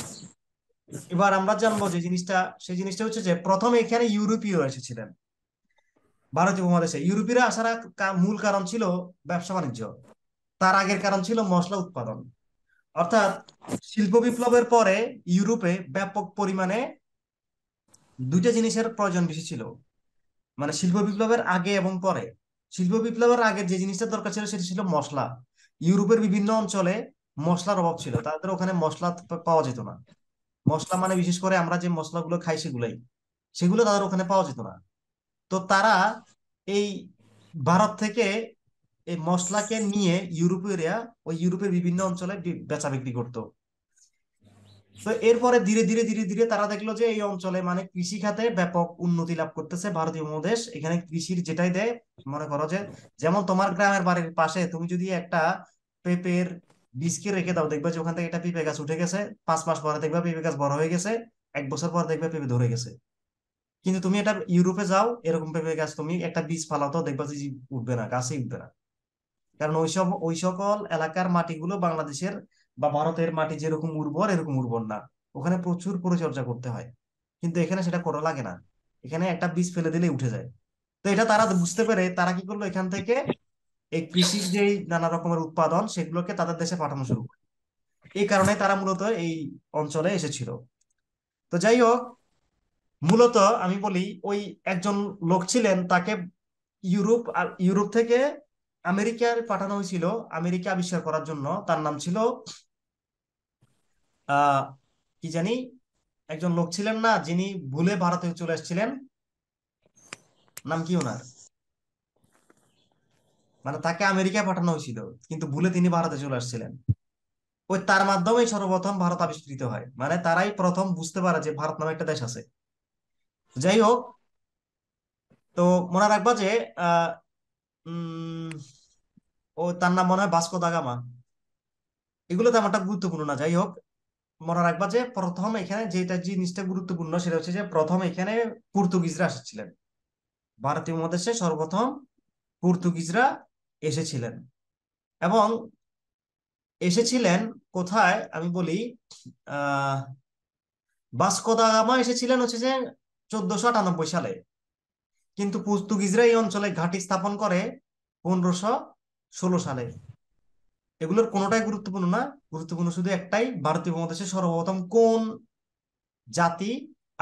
এবার আমরা জানবো যে জিনিসটা সেই জিনিসটা হচ্ছে যে প্রথমে এখানে ইউরোপীয় এসেছিলেন ভারতীয় উপমহাদেশে ইউরোপীয়রা আসার মূল কারণ ছিল ব্যবসা বাণিজ্য তার আগের কারণ ছিল মশলা উৎপাদন অর্থাৎ শিল্প বিপ্লবের পরে ইউরোপে ব্যাপক পরিমাণে দুইটা জিনিসের প্রয়োজন বেশি ছিল মানে শিল্প বিপ্লবের আগে এবং পরে শিল্প বিপ্লবের আগে যে জিনিসটা দরকার ছিল সেটা ছিল মশলা ইউরোপের বিভিন্ন অঞ্চলে মশলার অভাব ছিল তাদের ওখানে মশলা পাওয়া যেত না মশলা মানে বিশেষ করে আমরা যে মশলাগুলো খাই সেগুলাই সেগুলো তাদের ওখানে পাওয়া যেত না তো তারা এই ভারত থেকে এই মশলাকে নিয়ে ইউরোপীয়রা ওই ইউরোপের বিভিন্ন অঞ্চলে বেচা বিক্রি করতো তো এরপরে ধীরে ধীরে ধীরে ধীরে তারা দেখলো যে এই অঞ্চলে মানে কৃষি খাতে ব্যাপক উন্নতি লাভ করতেছে ভারতীয় মহাদেশ এখানে কৃষির যেটাই দেয় মনে করো যে যেমন তোমার গ্রামের বাড়ির পাশে তুমি যদি একটা পেঁপের বীজকে রেখে দাও দেখবা যে ওখান থেকে একটা পিপে গাছ উঠে গেছে পাঁচ মাস পরে দেখবা পিপে গাছ বড় হয়ে গেছে এক বছর পর দেখবা পেঁপে ধরে গেছে কিন্তু তুমি এটা ইউরোপে যাও এরকম পেঁপে গাছ তুমি একটা বীজ ফালাও তো দেখবা যে উঠবে না গাছই উঠবে না কারণ ওইসব ওই সকল এলাকার মাটিগুলো বাংলাদেশের বা ভারতের মাটি যেরকম উর্বর এরকম উর্বর না ওখানে প্রচুর পরিচর্যা করতে হয় কিন্তু এখানে সেটা করা লাগে না এখানে একটা বীজ ফেলে দিলে উঠে যায় তো এটা তারা বুঝতে পেরে তারা কি করলো এখান থেকে এই কৃষির যে নানা রকমের উৎপাদন সেগুলোকে তাদের দেশে পাঠানো শুরু করে এই কারণে তারা মূলত এই অঞ্চলে এসেছিল তো যাই হোক মূলত আমি বলি ওই একজন লোক ছিলেন তাকে ইউরোপ আর ইউরোপ থেকে আমেরিকার পাঠানো হয়েছিল আমেরিকা আবিষ্কার করার জন্য তার নাম ছিল আহ কি জানি একজন লোক ছিলেন না যিনি ভুলে ভারতে চলে এসেছিলেন নাম কি ওনার মানে তাকে আমেরিকায় পাঠানো হয়েছিল কিন্তু ভুলে তিনি ভারতে চলে আসছিলেন ওই তার মাধ্যমে সর্বপ্রথম ভারত আবিষ্কৃত হয় মানে তারাই প্রথম বুঝতে পারে যে ভারত নামে একটা দেশ আছে যাই হোক তো মনে রাখবা যে ও তার নাম মনে হয় ভাস্কো দাগামা এগুলো তেমন একটা গুরুত্বপূর্ণ না যাই হোক মনে রাখবা যে প্রথম এখানে যেটা জিনিসটা গুরুত্বপূর্ণ সেটা হচ্ছে যে প্রথম এখানে পর্তুগিজরা এসেছিলেন ভারতীয় মহাদেশে সর্বপ্রথম পর্তুগিজরা এসেছিলেন এবং এসেছিলেন কোথায় আমি বলি বাস্কোদাগামা এসেছিলেন হচ্ছে যে চোদ্দশো আটানব্বই সালে কিন্তু পর্তুগিজরা এই অঞ্চলে ঘাঁটি স্থাপন করে পনেরোশো ষোলো সালে এগুলোর কোনোটাই গুরুত্বপূর্ণ না গুরুত্বপূর্ণ শুধু একটাই ভারতীয় উপমহাদেশে সর্বপ্রথম কোন জাতি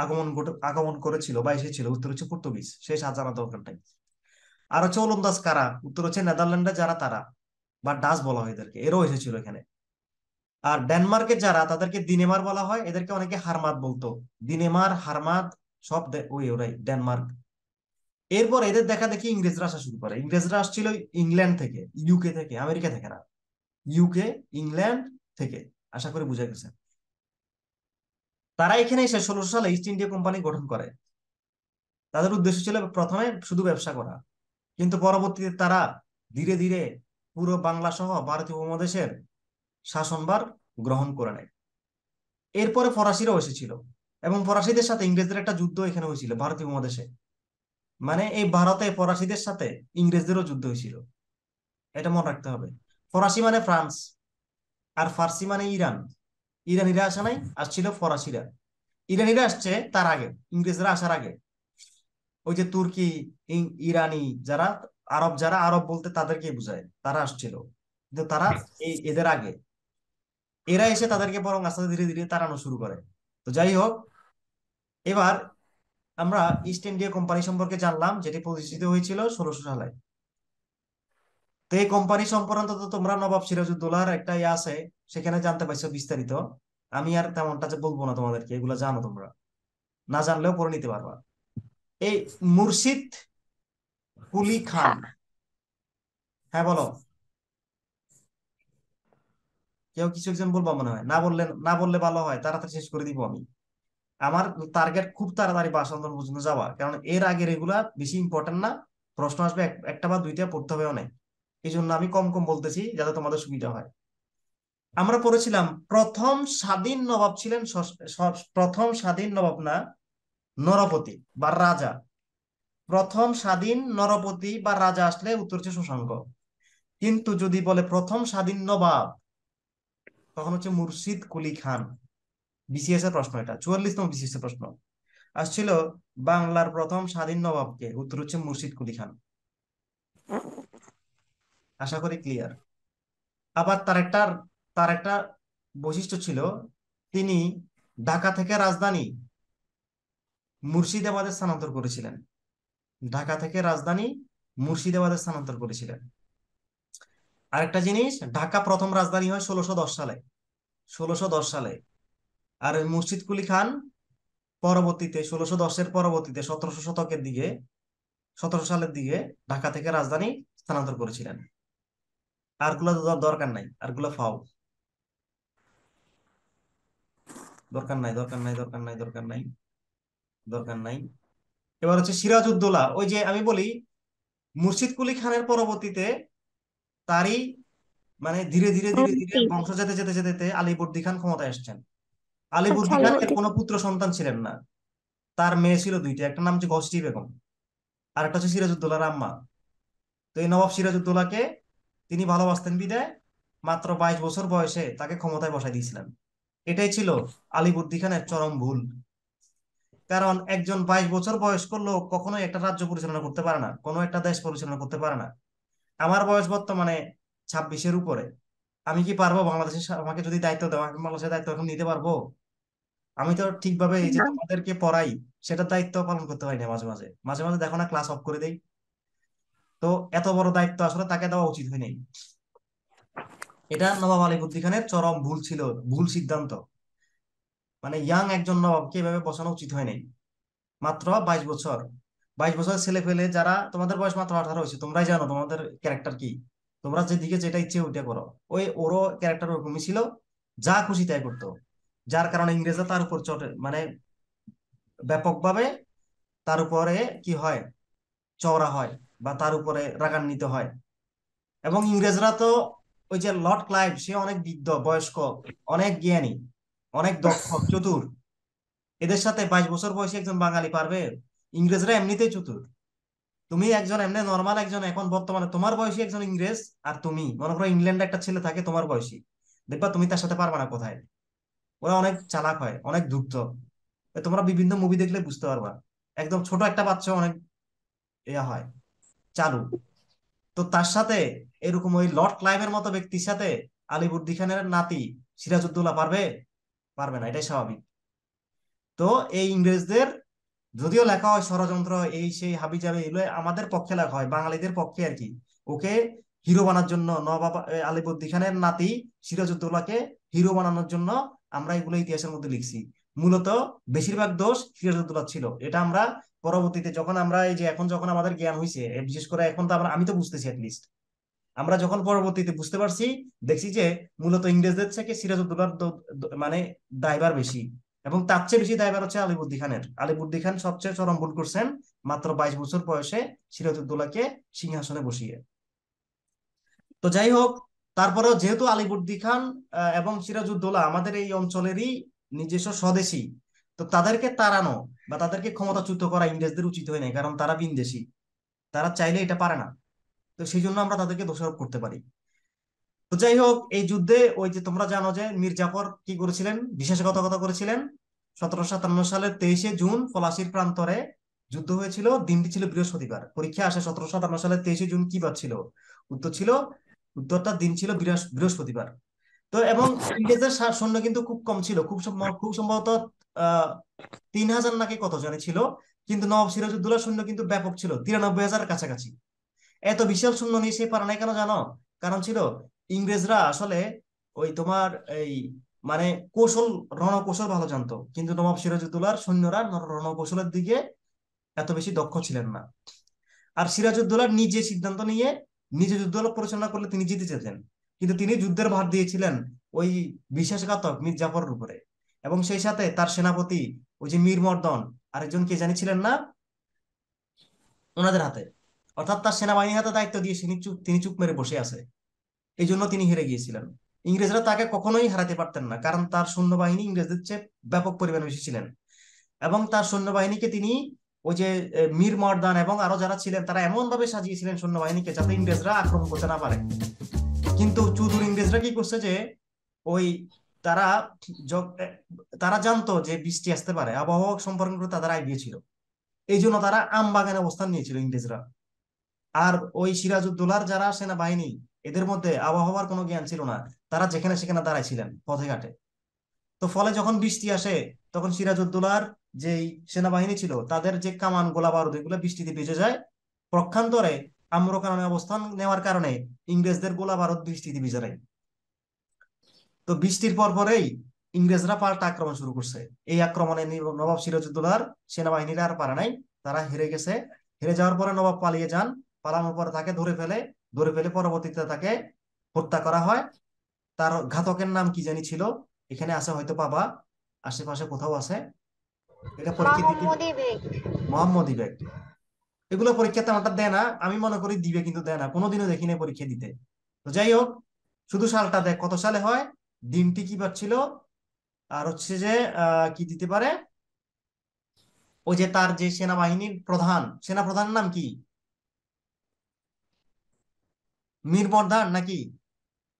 আগমন আগমন করেছিল বা এসেছিল উত্তর হচ্ছে পর্তুগিজ শেষ আজানা দরকারটাই আর হচ্ছে ওলন্দাজ কারা উত্তর হচ্ছে নেদারল্যান্ডে যারা তারা বা ডাচ বলা হয় এদেরকে এরও এসেছিল এখানে আর ডেনমার্কে যারা তাদেরকে দিনেমার বলা হয় এদেরকে অনেকে হারমাদ বলতো দিনেমার হারমাদ সব ওই ওরাই ডেনমার্ক এরপর এদের দেখা দেখি ইংরেজরা আসা শুরু করে ইংরেজরা আসছিল ইংল্যান্ড থেকে ইউকে থেকে আমেরিকা থেকে না ইউকে ইংল্যান্ড থেকে আশা করি বুঝা গেছে তারা এখানে এসে ষোলোশো সালে ইস্ট ইন্ডিয়া কোম্পানি গঠন করে তাদের উদ্দেশ্য ছিল প্রথমে শুধু ব্যবসা করা কিন্তু পরবর্তীতে তারা ধীরে ধীরে পুরো বাংলা সহ ভারতীয় উপমহাদেশের শাসনভার গ্রহণ করে নেয় এরপরে ফরাসিরাও এসেছিল এবং ফরাসিদের সাথে ইংরেজদের একটা যুদ্ধ এখানে হয়েছিল ভারতীয় উপমহাদেশে মানে এই ভারতে ফরাসিদের সাথে ইংরেজদেরও যুদ্ধ হয়েছিল এটা মনে রাখতে হবে ফরাসি মানে ফ্রান্স আর ফার্সি মানে ইরান ইরানিরা আসা নাই আসছিল ফরাসিরা ইরানিরা আসছে তার আগে ইংরেজরা আসার আগে ওই যে তুর্কি ইরানি যারা আরব যারা আরব বলতে তাদেরকে বুঝায় তারা আসছিল কিন্তু তারা হ্যাঁ। এই এদের আগে এরা এসে তাদেরকে বরং আস্তে ধীরে ধীরে তাড়ানো শুরু করে তো যাই হোক এবার আমরা ইস্ট ইন্ডিয়া কোম্পানি সম্পর্কে জানলাম যেটি প্রতিষ্ঠিত হয়েছিল ষোলোশো সালে তো এই কোম্পানি সম্পর্কে তো তোমরা নবাব সিরাজুদ্দোলার একটা ইয়ে আছে সেখানে জানতে পারছো বিস্তারিত আমি আর তেমনটা যে বলবো না তোমাদেরকে এগুলো জানো তোমরা না জানলেও করে নিতে পারবা এই মুর্শিদ কুলি খান হ্যাঁ।, হ্যাঁ বলো কেউ কিছু একজন বলবো মনে হয় না বললে না বললে ভালো হয় তাড়াতাড়ি শেষ করে দিব আমি আমার টার্গেট খুব তাড়াতাড়ি পর্যন্ত যাওয়া কারণ এর আগে রেগুলার বেশি ইম্পর্টেন্ট না প্রশ্ন আসবে একটা বা দুইটা পড়তে হবে অনেক এই জন্য আমি কম কম বলতেছি যাতে তোমাদের সুবিধা হয় আমরা পড়েছিলাম প্রথম স্বাধীন নবাব ছিলেন প্রথম স্বাধীন নবাব না নরপতি বা রাজা প্রথম স্বাধীন নরপতি বা রাজা আসলে উত্তর হচ্ছে শশাঙ্ক কিন্তু যদি বলে প্রথম স্বাধীন নবাব তখন হচ্ছে মুর্শিদ কুলি খান বিসিএস এর প্রশ্ন এটা চুয়াল্লিশতম বিসিএস এর প্রশ্ন আসছিল বাংলার প্রথম স্বাধীন নবাবকে উত্তর হচ্ছে মুর্শিদ কুলি খান আশা করি ক্লিয়ার আবার তার একটা তার একটা বৈশিষ্ট্য ছিল তিনি ঢাকা থেকে রাজধানী মুর্শিদাবাদে স্থানান্তর করেছিলেন ঢাকা থেকে রাজধানী মুর্শিদাবাদে স্থানান্তর করেছিলেন আরেকটা জিনিস ঢাকা প্রথম রাজধানী হয় ষোলোশো দশ সালে ষোলোশো দশ সালে আর মুর্শিদ কুলি খান পরবর্তীতে ষোলোশো দশের পরবর্তীতে সতেরোশো শতকের দিকে সতেরোশো সালের দিকে ঢাকা থেকে রাজধানী স্থানান্তর করেছিলেন আর আরগুলো দরকার নাই আর গুলো ফাও দরকার নাই দরকার নাই দরকার নাই দরকার নাই দরকার নাই এবার হচ্ছে সিরাজউদ্দৌলা ওই যে আমি বলি মুর্শিদ কুলি খানের পরবর্তীতে তারই মানে ধীরে ধীরে ধীরে ধীরে বংশ যেতে যেতে যেতে আলিবর্দি খান ক্ষমতায় এসছেন আলিবর্দি আচ্ছা, খান এর কোনো পুত্র সন্তান ছিলেন না তার মেয়ে ছিল দুইটা একটা নাম হচ্ছে গসটি বেগম আর একটা হচ্ছে সিরাজউদ্দৌলার আম্মা তো এই নবাব সিরাজউদ্দৌলাকে তিনি ভালোবাসতেন বিদায় মাত্র বাইশ বছর বয়সে তাকে ক্ষমতায় বসাই দিয়েছিলেন এটাই ছিল আলিবর্দি খানের চরম ভুল কারণ একজন বাইশ বছর বয়স্ক লোক কখনোই একটা রাজ্য পরিচালনা করতে পারে না কোনো একটা দেশ পরিচালনা করতে পারে না আমার বয়স বর্তমানে ছাব্বিশের উপরে আমি কি পারবো বাংলাদেশে আমাকে যদি দায়িত্ব দেওয়া আমি বাংলাদেশের দায়িত্ব এখন নিতে পারবো আমি তো ঠিকভাবে এই যে তোমাদেরকে পড়াই সেটা দায়িত্ব পালন করতে পারি না মাঝে মাঝে মাঝে মাঝে দেখো না ক্লাস অফ করে দেই তো এত বড় দায়িত্ব আসলে তাকে দেওয়া উচিত হয়নি এটা নবাব আলী খানের চরম ভুল ছিল ভুল সিদ্ধান্ত মানে ইয়াং একজন নবাবকে এভাবে বসানো উচিত হয় নাই মাত্র বাইশ বছর বাইশ বছর ছেলে ফেলে যারা তোমাদের বয়স মাত্র আঠারো হয়েছে তোমরাই জানো তোমাদের ক্যারেক্টার কি তোমরা যেদিকে যেটা ইচ্ছে ওইটা করো ওই ওরও ক্যারেক্টার ওরকমই ছিল যা খুশি তাই করতো যার কারণে ইংরেজরা তার উপর চটে মানে ব্যাপকভাবে তার উপরে কি হয় চওড়া হয় বা তার উপরে রাগান্বিত হয় এবং ইংরেজরা তো ওই যে লর্ড ক্লাইভ সে অনেক বৃদ্ধ বয়স্ক অনেক জ্ঞানী অনেক দক্ষ চতুর এদের সাথে বাইশ বছর বয়সী একজন বাঙালি পারবে ইংরেজরা এমনিতেই চতুর তুমি একজন এমনি নর্মাল একজন এখন বর্তমানে তোমার বয়সী একজন ইংরেজ আর তুমি মনে করো ইংল্যান্ডে একটা ছেলে থাকে তোমার বয়সী দেখবা তুমি তার সাথে পারবা না কোথায় ওরা অনেক চালাক হয় অনেক দুগ্ধ তোমরা বিভিন্ন মুভি দেখলে বুঝতে পারবা একদম ছোট একটা বাচ্চা অনেক ইয়া হয় চালু তো তার সাথে এরকম ওই লর্ড ক্লাইভের মতো ব্যক্তির সাথে আলিবুদ্দি খানের নাতি সিরাজউদ্দৌলা পারবে পারবে না এটাই স্বাভাবিক তো এই ইংরেজদের যদিও লেখা হয় ষড়যন্ত্র এই সেই হাবি যাবে এগুলো আমাদের পক্ষে লেখা হয় বাঙালিদের পক্ষে আর কি ওকে হিরো বানার জন্য নবাব আলিবুদ্দি খানের নাতি সিরাজউদ্দৌলাকে হিরো বানানোর জন্য আমরা এগুলো ইতিহাসের মধ্যে লিখছি মূলত বেশিরভাগ দোষ সিরাজউদ্দৌলা ছিল এটা আমরা পরবর্তীতে যখন আমরা এই যে এখন যখন আমাদের জ্ঞান হয়েছে বিশেষ করে এখন তো আমরা আমি তো বুঝতেছি অ্যাটলিস্ট আমরা যখন পরবর্তীতে বুঝতে পারছি দেখছি যে মূলত ইংরেজদের থেকে সিরাজউদ্দৌলার মানে দায়বার বেশি এবং তার চেয়ে বেশি দায়বার হচ্ছে আলিবুদ্দি খানের আলিবুদ্দি খান সবচেয়ে চরম ভুল করছেন মাত্র বাইশ বছর বয়সে সিরাজউদ্দৌলাকে সিংহাসনে বসিয়ে তো যাই হোক তারপরেও যেহেতু আলিবুদ্দি খান এবং সিরাজউদ্দৌলা আমাদের এই অঞ্চলেরই নিজস্ব স্বদেশী তো তাদেরকে তাড়ানো বা তাদেরকে ক্ষমতাচ্যুত করা ইংরেজদের উচিত হয়নি কারণ তারা বিন্দেশি তারা চাইলে এটা পারে না তো সেই জন্য আমরা তাদেরকে দোষারোপ করতে পারি তো যাই হোক এই যুদ্ধে ওই যে তোমরা জানো যে মীর জাফর কি করেছিলেন বিশ্বাসঘাতকতা করেছিলেন সতেরোশো সাতান্ন সালের তেইশে জুন পলাশির প্রান্তরে যুদ্ধ হয়েছিল দিনটি ছিল বৃহস্পতিবার পরীক্ষা আসে সতেরোশো সাতান্ন সালের তেইশে জুন কি ছিল উত্তর ছিল উত্তরটা দিন ছিল বৃহস্পতিবার তো এবং ইংরেজের সৈন্য কিন্তু খুব কম ছিল খুব খুব সম্ভবত আহ তিন হাজার নাকি কত জানি ছিল কিন্তু নবাব সিরাজউদ্দৌলার সৈন্য কিন্তু ব্যাপক ছিল তিরানব্বই হাজার কাছাকাছি এত বিশাল শূন্য নিয়ে সে পারে নাই কেন জানো কারণ ছিল ইংরেজরা আসলে ওই তোমার এই মানে কৌশল রণকৌশল ভালো জানতো কিন্তু নবাব সিরাজউদ্দৌলার সৈন্যরা রণকৌশলের দিকে এত বেশি দক্ষ ছিলেন না আর সিরাজউদ্দৌলার নিজে সিদ্ধান্ত নিয়ে নিজে যুদ্ধ পরিচালনা করলে তিনি জিতে যেতেন কিন্তু তিনি যুদ্ধের ভার দিয়েছিলেন ওই বিশ্বাসঘাতক মির জাফরের উপরে এবং সেই সাথে তার সেনাপতি ওই যে মীর মর্দন আরেকজন কে জানিছিলেন না ওনাদের হাতে অর্থাৎ তার সেনাবাহিনীর হাতে দায়িত্ব দিয়ে তিনি চুপ তিনি চুপ মেরে বসে আছে এই জন্য তিনি হেরে গিয়েছিলেন ইংরেজরা তাকে কখনোই হারাতে পারতেন না কারণ তার সৈন্যবাহিনী ইংরেজদের চেয়ে ব্যাপক পরিমাণে বেশি ছিলেন এবং তার সৈন্যবাহিনীকে তিনি ওই যে মীর মর্দান এবং আরো যারা ছিলেন তারা এমন ভাবে সাজিয়েছিলেন সৈন্যবাহিনীকে যাতে ইংরেজরা আক্রমণ করতে না পারে কিন্তু চুদুর ইংরেজরা কি করছে যে ওই তারা তারা জানতো যে বৃষ্টি আসতে পারে আবহাওয়া সম্পর্কে তাদের আইডিয়া ছিল এই জন্য তারা আম বাগানে অবস্থান নিয়েছিল ইংরেজরা আর ওই সিরাজউদ্দৌলার যারা সেনাবাহিনী এদের মধ্যে আবহাওয়ার কোনো জ্ঞান ছিল না তারা যেখানে সেখানে দাঁড়াইছিলেন পথে ঘাটে তো ফলে যখন বৃষ্টি আসে তখন সিরাজউদ্দৌলার যেই সেনাবাহিনী ছিল তাদের যে কামান গোলা বারুদ এগুলো বৃষ্টিতে ভিজে যায় আম্র কারণে অবস্থান নেওয়ার কারণে ইংরেজদের গোলা বারুদ বৃষ্টিতে ভিজে যায় তো বৃষ্টির পর পরেই ইংরেজরা পাল্টা আক্রমণ শুরু করছে এই আক্রমণে নবাব সিরাজউদ্দৌলার সেনাবাহিনীরা আর পারে নাই তারা হেরে গেছে হেরে যাওয়ার পরে নবাব পালিয়ে যান পালানোর পরে তাকে ধরে ফেলে ধরে ফেলে পরবর্তীতে তাকে হত্যা করা হয় তার ঘাতকের নাম কি জানি ছিল এখানে আছে হয়তো বাবা আশেপাশে কোথাও আছে এটা মোহাম্মদ ইবেক এগুলো পরীক্ষাতে আমারটা দেয় না আমি মনে করি দিবে কিন্তু দেয় না কোনোদিনও দেখি না পরীক্ষা দিতে তো যাই হোক শুধু সালটা দেখ কত সালে হয় দিনটি কি পাচ্ছিল আর হচ্ছে যে কি দিতে পারে ওই যে তার যে সেনাবাহিনীর প্রধান সেনা প্রধানের নাম কি মিরবর্দার নাকি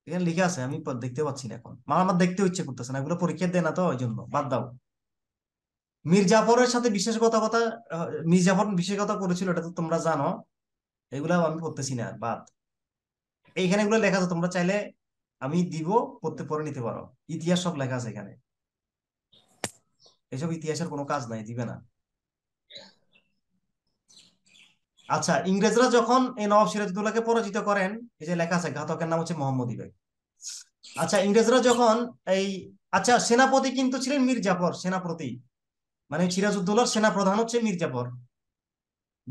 এখানে লিখে আছে আমি দেখতে পাচ্ছি না এখন আমার দেখতে ইচ্ছে করতেছে না এগুলো পরীক্ষা দেয় না তো ওই জন্য বাদ দাও মির্জাফরের সাথে বিশেষ কথা কথা মির্জাফর বিশেষ কথা করেছিল এটা তো তোমরা জানো এগুলা আমি পড়তেছি না বাদ এইখানে এগুলো লেখা আছে তোমরা চাইলে আমি দিব পড়তে পড়ে নিতে পারো ইতিহাস সব লেখা আছে এখানে এসব ইতিহাসের কোনো কাজ নাই দিবে না আচ্ছা ইংরেজরা যখন এই নবাব সিরাজউদ্দৌলাকে পরাজিত করেন এই যে লেখা আছে ঘাতকের নাম হচ্ছে মোহাম্মদ ইবেক আচ্ছা ইংরেজরা যখন এই আচ্ছা সেনাপতি কিন্তু ছিলেন মীর জাফর সেনাপতি মানে সিরাজউদ্দৌলার সেনাপ্রধান হচ্ছে মীর জাফর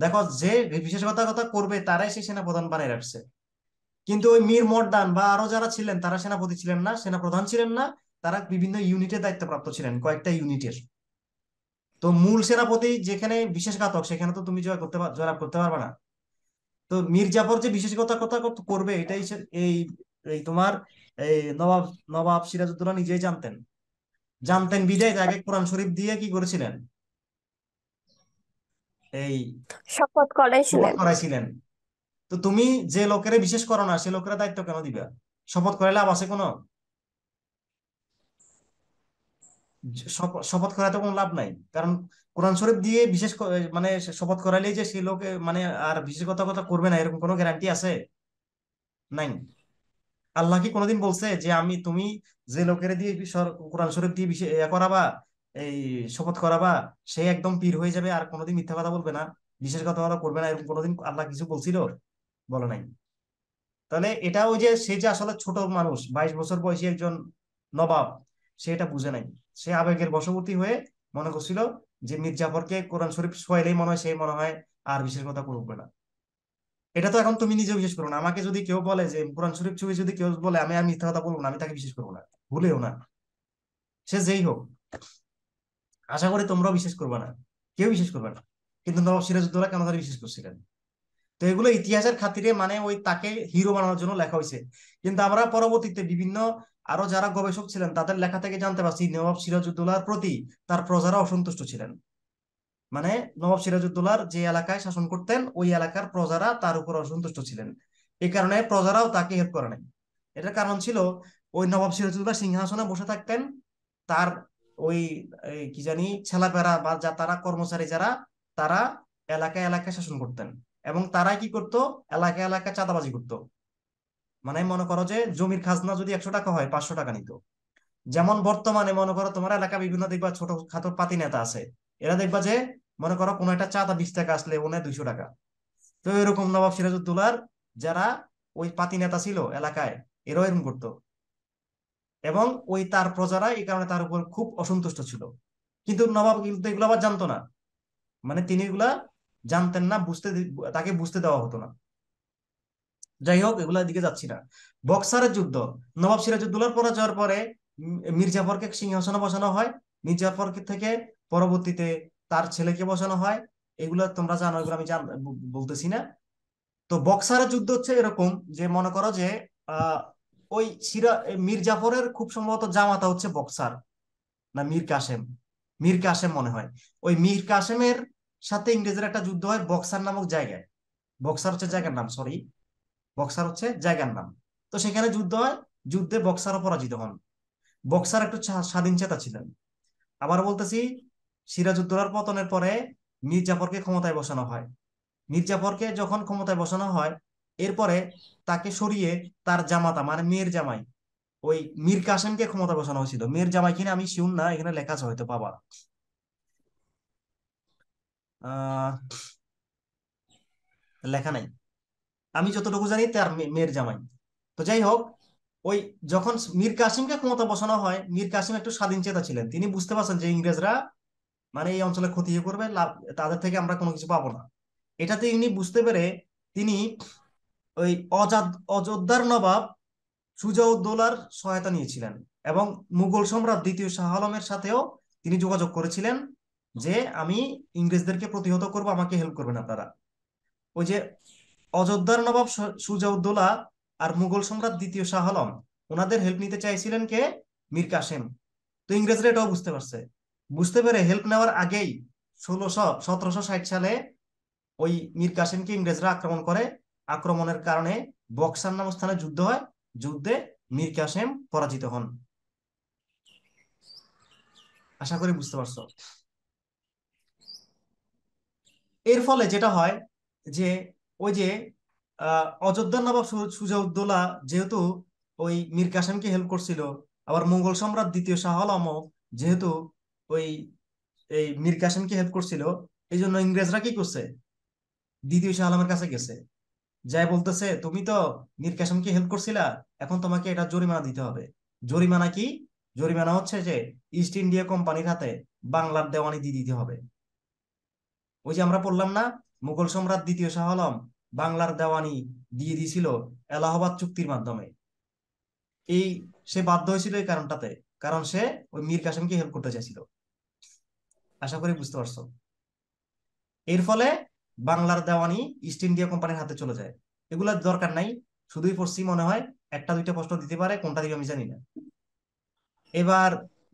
দেখো যে বিশেষ কথা করবে তারাই সেই সেনাপ্রধান বানিয়ে রাখছে কিন্তু ওই মীর মর্দান বা আরো যারা ছিলেন তারা সেনাপতি ছিলেন না সেনাপ্রধান ছিলেন না তারা বিভিন্ন ইউনিটের দায়িত্বপ্রাপ্ত ছিলেন কয়েকটা ইউনিটের তো মূল সেনাপতি যেখানে বিশেষ ঘাতক সেখানে তো তুমি জয় করতে জয়লাভ করতে পারবে না তো মীর জাফর যে বিশেষকতা কথা করবে এটাই এই এই তোমার এই নবাব নবাব সিরাজউদ্দৌলা নিজেই জানতেন জানতেন বিদায় আগে কোরআন শরীফ দিয়ে কি করেছিলেন এই শপথ করাইছিলেন করাইছিলেন তো তুমি যে লোকের বিশেষ করো না সে লোকের দায়িত্ব কেন দিবা শপথ করে লাভ আছে কোনো শপথ করাতে কোনো লাভ নাই কারণ কোরআন শরীফ দিয়ে বিশেষ মানে শপথ করালেই যে সেই লোকে মানে আর বিশেষ কথা কথা করবে না এরকম কোনো গ্যারান্টি আছে নাই আল্লাহ কি কোনোদিন বলছে যে আমি তুমি যে লোকের দিয়ে কোরআন শরীফ দিয়ে ইয়ে করাবা এই শপথ করাবা সে একদম পীর হয়ে যাবে আর কোনোদিন মিথ্যা কথা বলবে না বিশেষ কথা কথা করবে না এরকম কোনোদিন আল্লাহ কিছু বলছিল বলে নাই তাহলে এটা ওই যে সে যে আসলে ছোট মানুষ বাইশ বছর বয়সী একজন নবাব সে এটা বুঝে নাই সে আবেগের বশবর্তী হয়ে মনে করছিল যে মীর জাফরকে কোরআন শরীফ সোয়াইলেই মনে হয় সেই মনে হয় আর বিশেষ কথা কোনো না এটা তো এখন তুমি নিজে বিশেষ করো না আমাকে যদি কেউ বলে যে কোরআন শরীফ ছবি যদি কেউ বলে আমি আমি মিথ্যা কথা বলবো না আমি তাকে বিশেষ করবো না ভুলেও না সে যেই হোক আশা করি তোমরাও বিশেষ করবে না কেউ বিশেষ করবে না কিন্তু নবাব সিরাজউদ্দৌলা কেন তারা বিশেষ করছিলেন তো এগুলো ইতিহাসের খাতিরে মানে ওই তাকে হিরো বানানোর জন্য লেখা হয়েছে কিন্তু আমরা পরবর্তীতে বিভিন্ন আরো যারা গবেষক ছিলেন তাদের লেখা থেকে জানতে পারছি নবাব সিরাজউদ্দৌলার প্রতি তার প্রজারা অসন্তুষ্ট ছিলেন মানে নবাব সিরাজউদ্দৌলার যে এলাকায় শাসন করতেন ওই এলাকার প্রজারা তার উপর অসন্তুষ্ট ছিলেন এই কারণে প্রজারাও তাকে হেল্প করে নাই এটার কারণ ছিল ওই নবাব সিরাজউদ্দৌলা সিংহাসনে বসে থাকতেন তার ওই কি জানি ছেলাপেরা বা যা তারা কর্মচারী যারা তারা এলাকা এলাকায় শাসন করতেন এবং তারা কি করত এলাকা এলাকা চাঁদাবাজি করত মানে মনে করো যে জমির খাজনা যদি একশো টাকা হয় পাঁচশো টাকা নিত যেমন বর্তমানে মনে করো তোমার এলাকা বিভিন্ন দেখবা ছোট খাতর পাতি নেতা আছে এরা দেখবা যে মনে করো কোনো একটা চাঁদা বিশ টাকা আসলে ওনে দুইশো টাকা তো এরকম নবাব সিরাজুদ্দৌলার যারা ওই পাতি নেতা ছিল এলাকায় এরাও এরকম করত এবং ওই তার প্রজারা এই কারণে তার উপর খুব অসন্তুষ্ট ছিল কিন্তু নবাব কিন্তু এগুলো আবার জানতো না মানে তিনি এগুলা জানতেন না বুঝতে তাকে বুঝতে দেওয়া হতো না যাই হোক এগুলোর দিকে যাচ্ছি না বক্সারের যুদ্ধ নবাব সিরাজউদ্দৌলার পরাজয়ের পরে মির্জাফরকে সিংহাসনে বসানো হয় মির্জাফর থেকে পরবর্তীতে তার ছেলেকে বসানো হয় এগুলো তোমরা জানো এগুলো আমি বলতেছি না তো বক্সারের যুদ্ধ হচ্ছে এরকম যে মনে করো যে ওই সিরা মির্জাফরের খুব সম্ভবত জামাতা হচ্ছে বক্সার না মীর কাসেম মীর কাসেম মনে হয় ওই মীর কাসেমের সাথে ইংরেজের একটা যুদ্ধ হয় বক্সার নামক জায়গায় বক্সার হচ্ছে জায়গার নাম সরি বক্সার হচ্ছে জায়গার নাম তো সেখানে যুদ্ধ হয় যুদ্ধে বক্সারও পরাজিত হন বক্সার একটু স্বাধীন চেতা ছিলেন আবার বলতেছি সিরাজউদ্দৌলার পতনের পরে মীর জাফরকে ক্ষমতায় বসানো হয় মীর জাফরকে যখন ক্ষমতায় বসানো হয় এরপরে তাকে সরিয়ে তার জামাতা মানে মেয়ের জামাই ওই মীর কাসেমকে ক্ষমতা বসানো হয়েছিল মেয়ের জামাই কিনে আমি শিউন না এখানে লেখা আছে হয়তো বাবা লেখা নাই আমি যতটুকু জানি তার মেয়ের জামাই তো যাই হোক ওই যখন মীর কাসিমকে ক্ষমতা বসানো হয় মীর কাসিম একটু স্বাধীন চেতা ছিলেন তিনি বুঝতে পারছেন যে ইংরেজরা মানে এই অঞ্চলে ক্ষতি করবে লাভ তাদের থেকে আমরা কোনো কিছু পাবো না এটাতে ইনি বুঝতে পেরে তিনি ওই অজাদ অযোধ্যার নবাব সুজাউদ্দৌলার সহায়তা নিয়েছিলেন এবং মুঘল সম্রাট দ্বিতীয় শাহ আলমের সাথেও তিনি যোগাযোগ করেছিলেন যে আমি ইংরেজদেরকে প্রতিহত করব আমাকে হেল্প করবেন আপনারা ওই যে অযোধ্যার নবাব সুজাউদ্দোলা আর মুঘল সম্রাট দ্বিতীয় শাহ আলম ওনাদের হেল্প নিতে চাইছিলেন কে মীর কাসেম তো ইংরেজরা এটাও বুঝতে পারছে বুঝতে পেরে হেল্প নেওয়ার আগেই ষোলোশো সতেরোশো ষাট সালে ওই মীর কাসেমকে ইংরেজরা আক্রমণ করে আক্রমণের কারণে বক্সার নাম স্থানে যুদ্ধ হয় যুদ্ধে মীর কাসেম পরাজিত হন আশা করি বুঝতে পারছো এর ফলে যেটা হয় যে ওই যে অযোধ্যার নবাব সুজাউদ্দোলা যেহেতু ওই মীর কাসেমকে হেল্প করছিল আবার মোগল সম্রাট দ্বিতীয় শাহ আলম যেহেতু ওই এই মীর কাসেমকে হেল্প করছিল এই জন্য ইংরেজরা কি করছে দ্বিতীয় শাহ আলমের কাছে গেছে যাই বলতেছে তুমি তো মীর কাসেমকে হেল্প করছিলা এখন তোমাকে এটা জরিমানা দিতে হবে জরিমানা কি জরিমানা হচ্ছে যে ইস্ট ইন্ডিয়া কোম্পানির হাতে বাংলার দেওয়ানি দিয়ে দিতে হবে ওই যে আমরা পড়লাম না মুঘল সম্রাট দ্বিতীয় শাহ আলম বাংলার দেওয়ানি দিয়ে দিয়েছিল এলাহাবাদ চুক্তির মাধ্যমে এই সে বাধ্য হয়েছিল এই কারণটাতে কারণ সে ওই মীর কাসেমকে হেল্প করতে চাইছিল আশা করি বুঝতে পারছো এর ফলে বাংলার দেওয়ানি ইস্ট ইন্ডিয়া কোম্পানির হাতে চলে যায় এগুলা দরকার নাই শুধুই পড়ছি মনে হয় একটা দুইটা প্রশ্ন দিতে পারে কোনটা দিবে আমি জানি না এবার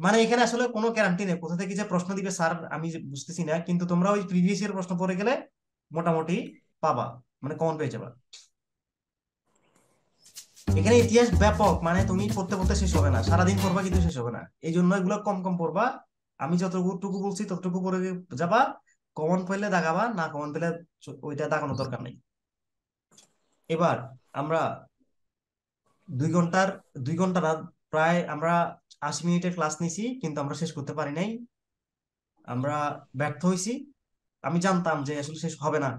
মানে এখানে আসলে কোনো গ্যারান্টি নেই কোথা থেকে যে প্রশ্ন দিবে স্যার আমি বুঝতেছি না কিন্তু তোমরা ওই প্রিভিয়াস ইয়ার প্রশ্ন পড়ে গেলে মোটামুটি পাবা মানে কমন পেয়ে যাবা এখানে ইতিহাস ব্যাপক মানে তুমি পড়তে পড়তে শেষ হবে না সারাদিন পড়বা কিন্তু শেষ হবে না এই জন্য এগুলো কম কম পড়বা আমি যতটুকু বলছি ততটুকু পড়ে যাবা কমন পেলে দাগাবা না কমন পেলে ওইটা দাগানোর দরকার নেই এবার আমরা দুই ঘন্টার দুই ঘন্টা প্রায় আমরা আশি মিনিটের ক্লাস নিছি কিন্তু আমরা শেষ করতে পারি নাই আমরা ব্যর্থ হয়েছি আমি জানতাম যে আসলে শেষ হবে না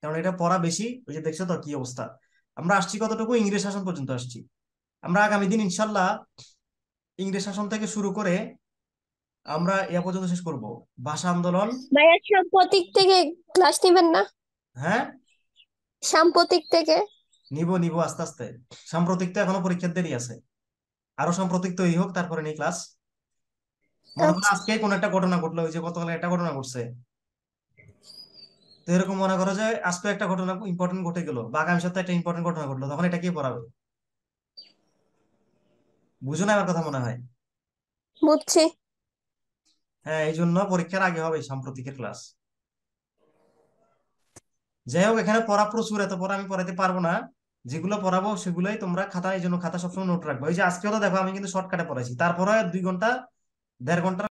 কারণ এটা পড়া বেশি ওই যে দেখছো তো কি অবস্থা আমরা আসছি কতটুকু ইংরেজ শাসন পর্যন্ত আসছি আমরা আগামী দিন ইনশাল্লাহ ইংরেজ শাসন থেকে শুরু করে আমরা ইয়া পর্যন্ত শেষ করব ভাষা আন্দোলন সাম্প্রতিক থেকে ক্লাস নেবেন না হ্যাঁ সাম্প্রতিক থেকে নিব নিব আস্তে আস্তে সাম্প্রতিক তো এখনো পরীক্ষার দেরি আছে আরো সাম্প্রতিক তো এই হোক তারপরে নেই ক্লাস মনে করো আচ্ছা। আজকে কোন একটা ঘটনা ঘটলো ওই যে গতকাল একটা ঘটনা ঘটছে তো এরকম মনে করো যে আজকে একটা ঘটনা ইম্পর্টেন্ট ঘটে গেল বা আগামী সপ্তাহে একটা ইম্পর্টেন্ট ঘটনা ঘটলো তখন এটা কি পড়াবে বুঝো না কথা মনে হয় বুঝছি হ্যাঁ এই জন্য পরীক্ষার আগে হবে সাম্প্রতিকের ক্লাস যাই হোক এখানে পড়া প্রচুর এত পড়া আমি পড়াতে পারবো না যেগুলো পড়াবো সেগুলোই তোমরা খাতা এই জন্য খাতা সবসময় নোট রাখবো এই যে আজকেও দেখো আমি কিন্তু শর্টকাটে পড়াইছি তারপরে দুই ঘন্টা দেড় ঘন্টা